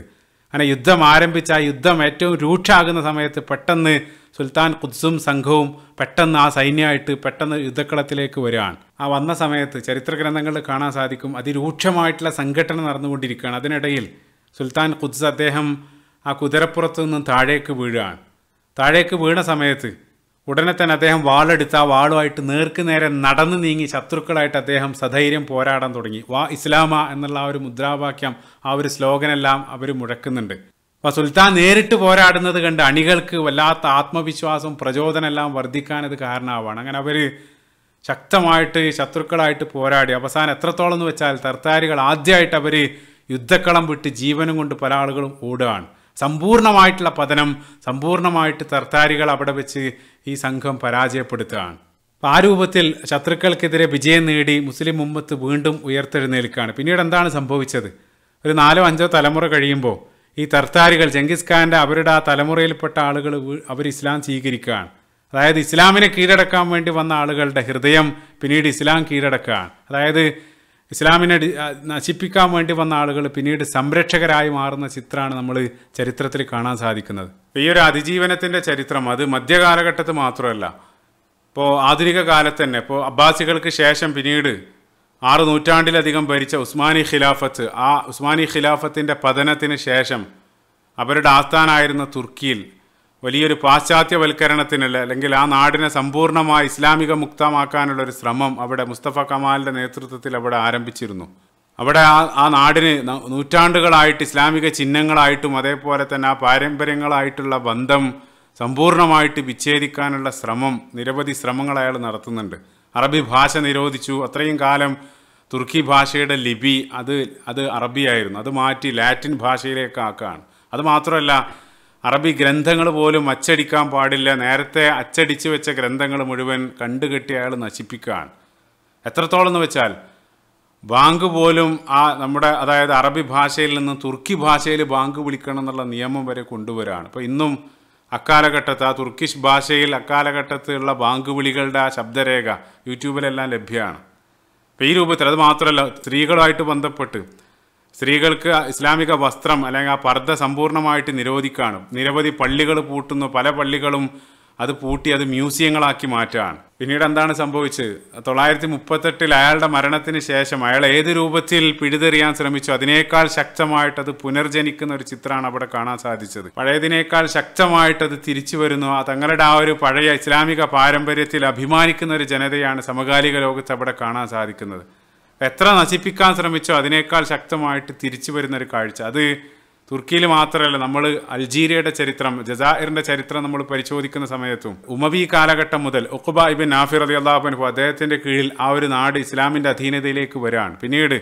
അങ്ങനെ യുദ്ധം ആരംഭിച്ച ആ യുദ്ധം ഏറ്റവും രൂക്ഷാകുന്ന സമയത്ത് പെട്ടെന്ന് സുൽത്താൻ കുദ്സും സംഘവും പെട്ടെന്ന് ആ സൈന്യമായിട്ട് പെട്ടെന്ന് യുദ്ധക്കളത്തിലേക്ക് വരികയാണ് ആ വന്ന സമയത്ത് ചരിത്ര ഗ്രന്ഥങ്ങളിൽ കാണാൻ സാധിക്കും അതിരൂക്ഷമായിട്ടുള്ള സംഘടന നടന്നുകൊണ്ടിരിക്കുകയാണ് അതിനിടയിൽ സുൽത്താൻ കുദ്സ് അദ്ദേഹം ആ കുതിരപ്പുറത്തു നിന്നും താഴേക്ക് വീഴുകയാണ് താഴേക്ക് വീണ സമയത്ത് ഉടനെ തന്നെ അദ്ദേഹം വാളെടുത്ത് ആ വാളുമായിട്ട് നേർക്ക് നേരെ നടന്നു നീങ്ങി ശത്രുക്കളായിട്ട് അദ്ദേഹം സധൈര്യം പോരാടാൻ തുടങ്ങി വാ ഇസ്ലാമ എന്നുള്ള ആ ഒരു മുദ്രാവാക്യം ആ ഒരു സ്ലോഗനെല്ലാം അവർ മുഴക്കുന്നുണ്ട് അപ്പോൾ സുൽത്താൻ നേരിട്ട് പോരാടുന്നത് കണ്ട് അണികൾക്ക് വല്ലാത്ത ആത്മവിശ്വാസം പ്രചോദനമെല്ലാം വർദ്ധിക്കാനത് കാരണമാവാണ് അങ്ങനെ അവർ ശക്തമായിട്ട് ശത്രുക്കളായിട്ട് പോരാടി അവസാനം എത്രത്തോളം എന്ന് വെച്ചാൽ തർത്താരികൾ ആദ്യമായിട്ട് അവർ യുദ്ധക്കളം വിട്ട് ജീവനും കൊണ്ട് പല ആളുകളും ഓടുകയാണ് സമ്പൂർണമായിട്ടുള്ള പതനം സമ്പൂർണമായിട്ട് തർത്താരികൾ അവിടെ വെച്ച് ഈ സംഘം പരാജയപ്പെടുത്തുകയാണ് ആ രൂപത്തിൽ ശത്രുക്കൾക്കെതിരെ വിജയം നേടി മുസ്ലിം ഉമ്മത്ത് വീണ്ടും ഉയർത്തെഴുന്നേൽക്കുകയാണ് പിന്നീട് എന്താണ് സംഭവിച്ചത് ഒരു നാലോ അഞ്ചോ തലമുറ കഴിയുമ്പോൾ ഈ തർത്താരികൾ ജംഗിസ് ഖാൻ്റെ അവരുടെ ആ തലമുറയിൽപ്പെട്ട ആളുകൾ അവർ ഇസ്ലാം സ്വീകരിക്കുകയാണ് അതായത് ഇസ്ലാമിനെ കീഴടക്കാൻ വേണ്ടി വന്ന ആളുകളുടെ ഹൃദയം പിന്നീട് ഇസ്ലാം കീഴടക്കുകയാണ് അതായത് ഇസ്ലാമിനെ നശിപ്പിക്കാൻ വേണ്ടി വന്ന ആളുകൾ പിന്നീട് സംരക്ഷകരായി മാറുന്ന ചിത്രമാണ് നമ്മൾ ചരിത്രത്തിൽ കാണാൻ സാധിക്കുന്നത് ഈ ഒരു അതിജീവനത്തിൻ്റെ ചരിത്രം അത് മധ്യകാലഘട്ടത്ത് മാത്രമല്ല ഇപ്പോൾ ആധുനിക കാലത്ത് തന്നെ ഇപ്പോൾ അബ്ബാസികൾക്ക് ശേഷം പിന്നീട് ആറ് നൂറ്റാണ്ടിലധികം ഭരിച്ച ഉസ്മാനി ഖിലാഫത്ത് ആ ഉസ്മാനി ഖിലാഫത്തിൻ്റെ പതനത്തിന് ശേഷം അവരുടെ ആസ്ഥാനമായിരുന്ന തുർക്കിയിൽ വലിയൊരു പാശ്ചാത്യവൽക്കരണത്തിനല്ല അല്ലെങ്കിൽ ആ നാടിനെ സമ്പൂർണ്ണമായി ഇസ്ലാമിക മുക്തമാക്കാനുള്ള ഒരു ശ്രമം അവിടെ മുസ്തഫ കമാലിൻ്റെ നേതൃത്വത്തിൽ അവിടെ ആരംഭിച്ചിരുന്നു അവിടെ ആ ആ നാടിന് നൂറ്റാണ്ടുകളായിട്ട് ഇസ്ലാമിക ചിഹ്നങ്ങളായിട്ടും അതേപോലെ തന്നെ ആ പാരമ്പര്യങ്ങളായിട്ടുള്ള ബന്ധം സമ്പൂർണ്ണമായിട്ട് വിച്ഛേദിക്കാനുള്ള ശ്രമം നിരവധി ശ്രമങ്ങൾ അയാൾ നടത്തുന്നുണ്ട് അറബി ഭാഷ നിരോധിച്ചു അത്രയും കാലം തുർക്കി ഭാഷയുടെ ലിപി അത് അത് അറബിയായിരുന്നു അത് മാറ്റി ലാറ്റിൻ ഭാഷയിലേക്ക് ആക്കുകയാണ് അത് മാത്രമല്ല അറബി ഗ്രന്ഥങ്ങൾ പോലും അച്ചടിക്കാൻ പാടില്ല നേരത്തെ അച്ചടിച്ചു വെച്ച ഗ്രന്ഥങ്ങൾ മുഴുവൻ കണ്ടുകെട്ടി അയാൾ നശിപ്പിക്കുകയാണ് എത്രത്തോളം എന്ന് വെച്ചാൽ ബാങ്ക് പോലും ആ നമ്മുടെ അതായത് അറബി ഭാഷയിൽ നിന്ന് തുർക്കി ഭാഷയിൽ ബാങ്ക് വിളിക്കണം എന്നുള്ള നിയമം വരെ കൊണ്ടുവരാണ് ഇപ്പോൾ ഇന്നും അക്കാലഘട്ടത്ത് ആ തുർക്കിഷ് ഭാഷയിൽ അക്കാലഘട്ടത്തിലുള്ള ബാങ്ക് വിളികളുടെ ആ ശബ്ദരേഖ യൂട്യൂബിലെല്ലാം ലഭ്യമാണ് അപ്പോൾ ഈ രൂപത്തിൽ അത് മാത്രമല്ല സ്ത്രീകളുമായിട്ട് ബന്ധപ്പെട്ട് സ്ത്രീകൾക്ക് ഇസ്ലാമിക വസ്ത്രം അല്ലെങ്കിൽ ആ പർദ്ധ സമ്പൂർണ്ണമായിട്ട് നിരോധിക്കുകയാണ് നിരവധി പള്ളികൾ പൂട്ടുന്നു പല പള്ളികളും അത് പൂട്ടി അത് മ്യൂസിയങ്ങളാക്കി മാറ്റുകയാണ് പിന്നീട് എന്താണ് സംഭവിച്ചത് തൊള്ളായിരത്തി മുപ്പത്തെട്ടിൽ അയാളുടെ മരണത്തിന് ശേഷം അയാൾ ഏത് രൂപത്തിൽ പിഴുതെറിയാൻ ശ്രമിച്ചു അതിനേക്കാൾ ശക്തമായിട്ട് അത് പുനർജനിക്കുന്ന ഒരു ചിത്രമാണ് അവിടെ കാണാൻ സാധിച്ചത് പഴയതിനേക്കാൾ ശക്തമായിട്ട് അത് തിരിച്ചു വരുന്നു തങ്ങളുടെ ആ ഒരു പഴയ ഇസ്ലാമിക പാരമ്പര്യത്തിൽ അഭിമാനിക്കുന്ന ഒരു ജനതയാണ് സമകാലിക ലോകത്ത് അവിടെ കാണാൻ സാധിക്കുന്നത് എത്ര നശിപ്പിക്കാൻ ശ്രമിച്ചോ അതിനേക്കാൾ ശക്തമായിട്ട് തിരിച്ചു വരുന്നൊരു കാഴ്ച അത് തുർക്കിയിൽ മാത്രമല്ല നമ്മൾ അൾജീരിയയുടെ ചരിത്രം ജസാഹിറിന്റെ ചരിത്രം നമ്മൾ പരിശോധിക്കുന്ന സമയത്തും ഉമവി കാലഘട്ടം മുതൽ ഉഖബ ഇബിൻ നാഫിർ അലി അള്ളാഹുബൻഹു അദ്ദേഹത്തിൻ്റെ കീഴിൽ ആ ഒരു നാട് ഇസ്ലാമിൻ്റെ അധീനതയിലേക്ക് വരികയാണ് പിന്നീട്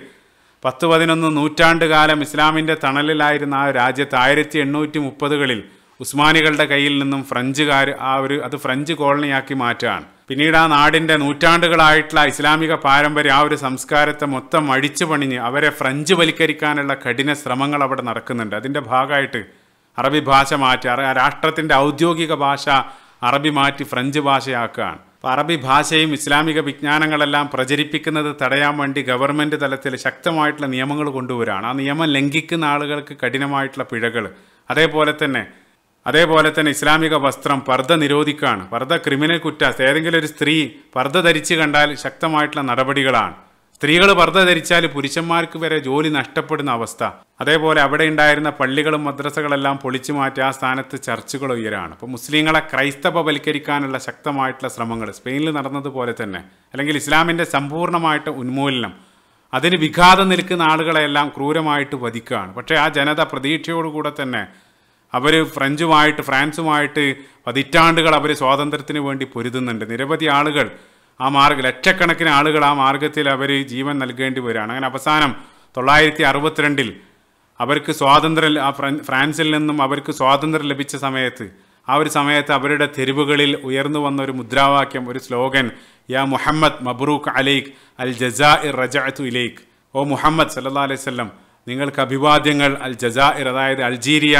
പത്ത് പതിനൊന്ന് നൂറ്റാണ്ട് കാലം ഇസ്ലാമിൻ്റെ തണലിലായിരുന്ന ആ രാജ്യത്ത് ആയിരത്തി എണ്ണൂറ്റി മുപ്പതുകളിൽ ഉസ്മാനികളുടെ കയ്യിൽ നിന്നും ഫ്രഞ്ചുകാർ ആ ഒരു അത് ഫ്രഞ്ച് കോളനിയാക്കി മാറ്റുകയാണ് പിന്നീട് ആ നാടിൻ്റെ നൂറ്റാണ്ടുകളായിട്ടുള്ള ഇസ്ലാമിക പാരമ്പര്യം ആ ഒരു സംസ്കാരത്തെ മൊത്തം അഴിച്ചു പണിഞ്ഞ് അവരെ ഫ്രഞ്ച് വൽക്കരിക്കാനുള്ള കഠിന ശ്രമങ്ങൾ അവിടെ നടക്കുന്നുണ്ട് അതിൻ്റെ ഭാഗമായിട്ട് അറബി ഭാഷ മാറ്റി ആ രാഷ്ട്രത്തിൻ്റെ ഔദ്യോഗിക ഭാഷ അറബി മാറ്റി ഫ്രഞ്ച് ഭാഷയാക്കുകയാണ് അപ്പോൾ അറബി ഭാഷയും ഇസ്ലാമിക വിജ്ഞാനങ്ങളെല്ലാം പ്രചരിപ്പിക്കുന്നത് തടയാൻ വേണ്ടി ഗവൺമെൻറ് തലത്തിൽ ശക്തമായിട്ടുള്ള നിയമങ്ങൾ കൊണ്ടുവരികയാണ് ആ നിയമം ലംഘിക്കുന്ന ആളുകൾക്ക് കഠിനമായിട്ടുള്ള പിഴകൾ അതേപോലെ തന്നെ അതേപോലെ തന്നെ ഇസ്ലാമിക വസ്ത്രം പർദ്ദ നിരോധിക്കുകയാണ് പർദ്ദ ക്രിമിനൽ കുറ്റാസ് ഏതെങ്കിലും ഒരു സ്ത്രീ പർദ്ദ ധരിച്ച് കണ്ടാൽ ശക്തമായിട്ടുള്ള നടപടികളാണ് സ്ത്രീകൾ പർദ്ദ ധരിച്ചാൽ പുരുഷന്മാർക്ക് വരെ ജോലി നഷ്ടപ്പെടുന്ന അവസ്ഥ അതേപോലെ അവിടെ ഉണ്ടായിരുന്ന പള്ളികളും മദ്രസകളെല്ലാം പൊളിച്ചു മാറ്റി ആ സ്ഥാനത്ത് ചർച്ചുകൾ ഉയരാണ് അപ്പോൾ മുസ്ലിങ്ങളെ ക്രൈസ്തവവൽക്കരിക്കാനുള്ള ശക്തമായിട്ടുള്ള ശ്രമങ്ങൾ സ്പെയിനിൽ നടന്നതുപോലെ തന്നെ അല്ലെങ്കിൽ ഇസ്ലാമിൻ്റെ സമ്പൂർണ്ണമായിട്ട് ഉന്മൂലനം അതിന് വിഘാതം നിൽക്കുന്ന ആളുകളെയെല്ലാം ക്രൂരമായിട്ട് വധിക്കുകയാണ് പക്ഷേ ആ ജനത പ്രതീക്ഷയോടുകൂടെ തന്നെ അവർ ഫ്രഞ്ചുമായിട്ട് ഫ്രാൻസുമായിട്ട് പതിറ്റാണ്ടുകൾ അവർ സ്വാതന്ത്ര്യത്തിന് വേണ്ടി പൊരുതുന്നുണ്ട് നിരവധി ആളുകൾ ആ മാർഗ ലക്ഷക്കണക്കിന് ആളുകൾ ആ മാർഗത്തിൽ അവർ ജീവൻ നൽകേണ്ടി വരികയാണ് അങ്ങനെ അവസാനം തൊള്ളായിരത്തി അറുപത്തിരണ്ടിൽ അവർക്ക് സ്വാതന്ത്ര്യം ആ ഫ്രാൻസിൽ നിന്നും അവർക്ക് സ്വാതന്ത്ര്യം ലഭിച്ച സമയത്ത് ആ ഒരു സമയത്ത് അവരുടെ തെരുവുകളിൽ ഉയർന്നു വന്ന ഒരു മുദ്രാവാക്യം ഒരു സ്ലോഗൻ യാ മുഹമ്മദ് മബ്രൂഖ് അലൈഖ് അൽ ജസാ ഇർ റജാത്തു ഇലൈഖ് ഓ മുഹമ്മദ് സല്ലാ അലൈവല്ലം നിങ്ങൾക്ക് അഭിവാദ്യങ്ങൾ അൽ ജസാ ഇർ അതായത് അൽജീരിയ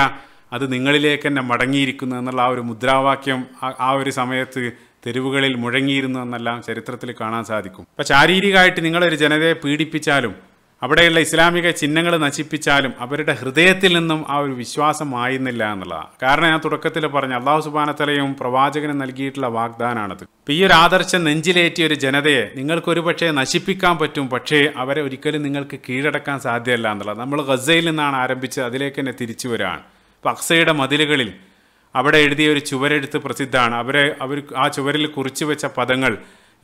അത് നിങ്ങളിലേക്ക് തന്നെ മടങ്ങിയിരിക്കുന്നു എന്നുള്ള ആ ഒരു മുദ്രാവാക്യം ആ ഒരു സമയത്ത് തെരുവുകളിൽ മുഴങ്ങിയിരുന്നു എന്നെല്ലാം ചരിത്രത്തിൽ കാണാൻ സാധിക്കും അപ്പം ശാരീരികമായിട്ട് നിങ്ങളൊരു ജനതയെ പീഡിപ്പിച്ചാലും അവിടെയുള്ള ഇസ്ലാമിക ചിഹ്നങ്ങൾ നശിപ്പിച്ചാലും അവരുടെ ഹൃദയത്തിൽ നിന്നും ആ ഒരു വിശ്വാസം ആയിരുന്നില്ല എന്നുള്ളതാണ് കാരണം ഞാൻ തുടക്കത്തിൽ പറഞ്ഞ അള്ളാഹു സുബാനത്തലയും പ്രവാചകനും നൽകിയിട്ടുള്ള വാഗ്ദാനാണത് ഇപ്പം ഈ ഒരു ആദർശം നെഞ്ചിലേറ്റിയ ഒരു ജനതയെ നിങ്ങൾക്കൊരു പക്ഷേ നശിപ്പിക്കാൻ പറ്റും പക്ഷേ അവരെ ഒരിക്കലും നിങ്ങൾക്ക് കീഴടക്കാൻ സാധ്യമല്ല എന്നുള്ളത് നമ്മൾ ഗസയിൽ നിന്നാണ് ആരംഭിച്ച് അതിലേക്ക് തന്നെ തിരിച്ചു വരികയാണ് പക്സയുടെ മതിലുകളിൽ അവിടെ എഴുതിയ ഒരു ചുവരെഴുത്ത് പ്രസിദ്ധമാണ് അവരെ അവർ ആ ചുവരിൽ കുറിച്ചു വെച്ച പദങ്ങൾ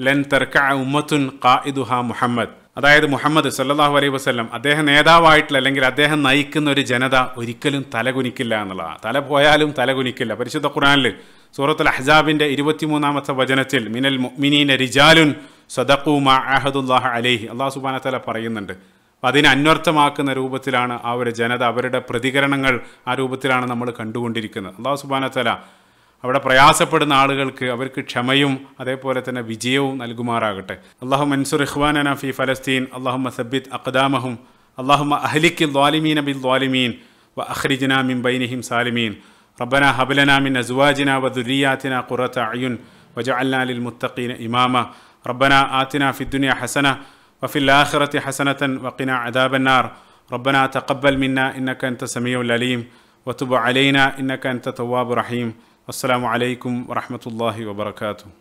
ലൻ തർക്ക ഉമ്മത്തുൻ ഖാ ഇദുഹ മുഹമ്മദ് അതായത് മുഹമ്മദ് സല്ലാഹു അലൈഹി വസ്ലം അദ്ദേഹം നേതാവായിട്ടുള്ള അല്ലെങ്കിൽ അദ്ദേഹം നയിക്കുന്ന ഒരു ജനത ഒരിക്കലും തലകുനിക്കില്ല എന്നുള്ളതാണ് തല പോയാലും തലകുനിക്കില്ല പരിശുദ്ധ ഖുറാനിൽ സൂറത്തുൽ അഹ്സാബിൻ്റെ ഇരുപത്തിമൂന്നാമത്തെ വചനത്തിൽ മിനൽ മിനീൻ റിജാലുൻ സദഖു മാ അഹദുല്ലാഹ അലൈഹി അള്ളാഹു സുബാന തല പറയുന്നുണ്ട് അതിനെ അന്വർത്ഥമാക്കുന്ന രൂപത്തിലാണ് ആ ഒരു ജനത അവരുടെ പ്രതികരണങ്ങൾ ആ രൂപത്തിലാണ് നമ്മൾ കണ്ടുകൊണ്ടിരിക്കുന്നത് അള്ളാഹു സുബാനത്തല അവിടെ പ്രയാസപ്പെടുന്ന ആളുകൾക്ക് അവർക്ക് ക്ഷമയും അതേപോലെ തന്നെ വിജയവും നൽകുമാറാകട്ടെ അള്ളാഹു മൻസുർ ഇഹ്വാൻ അനഫി ഫലസ്തീൻ അള്ളാഹു സബിദ് അഖദാമഹും അള്ളാഹു അഹ്ലിക്ക് ദ്വാലിമീൻ അബിൽ ദ്വാലിമീൻ വ അഹ്രിജന മിൻ ബൈനിഹിം സാലിമീൻ റബ്ബന ഹബലന മിൻ അസുവാജിന വ ദുരിയാത്തിന ഖുറത്ത അയുൻ വജ ലിൽ മുത്തഖീന ഇമാമ റബ്ബന ആത്തിന ഫിദ്ദുനിയ ഹസന وفي الآخرة حسنة وقنا عذاب النار ربنا تقبل منا إنك أنت سميع العليم وتب علينا إنك أنت تواب رحيم والسلام عليكم ورحمة الله وبركاته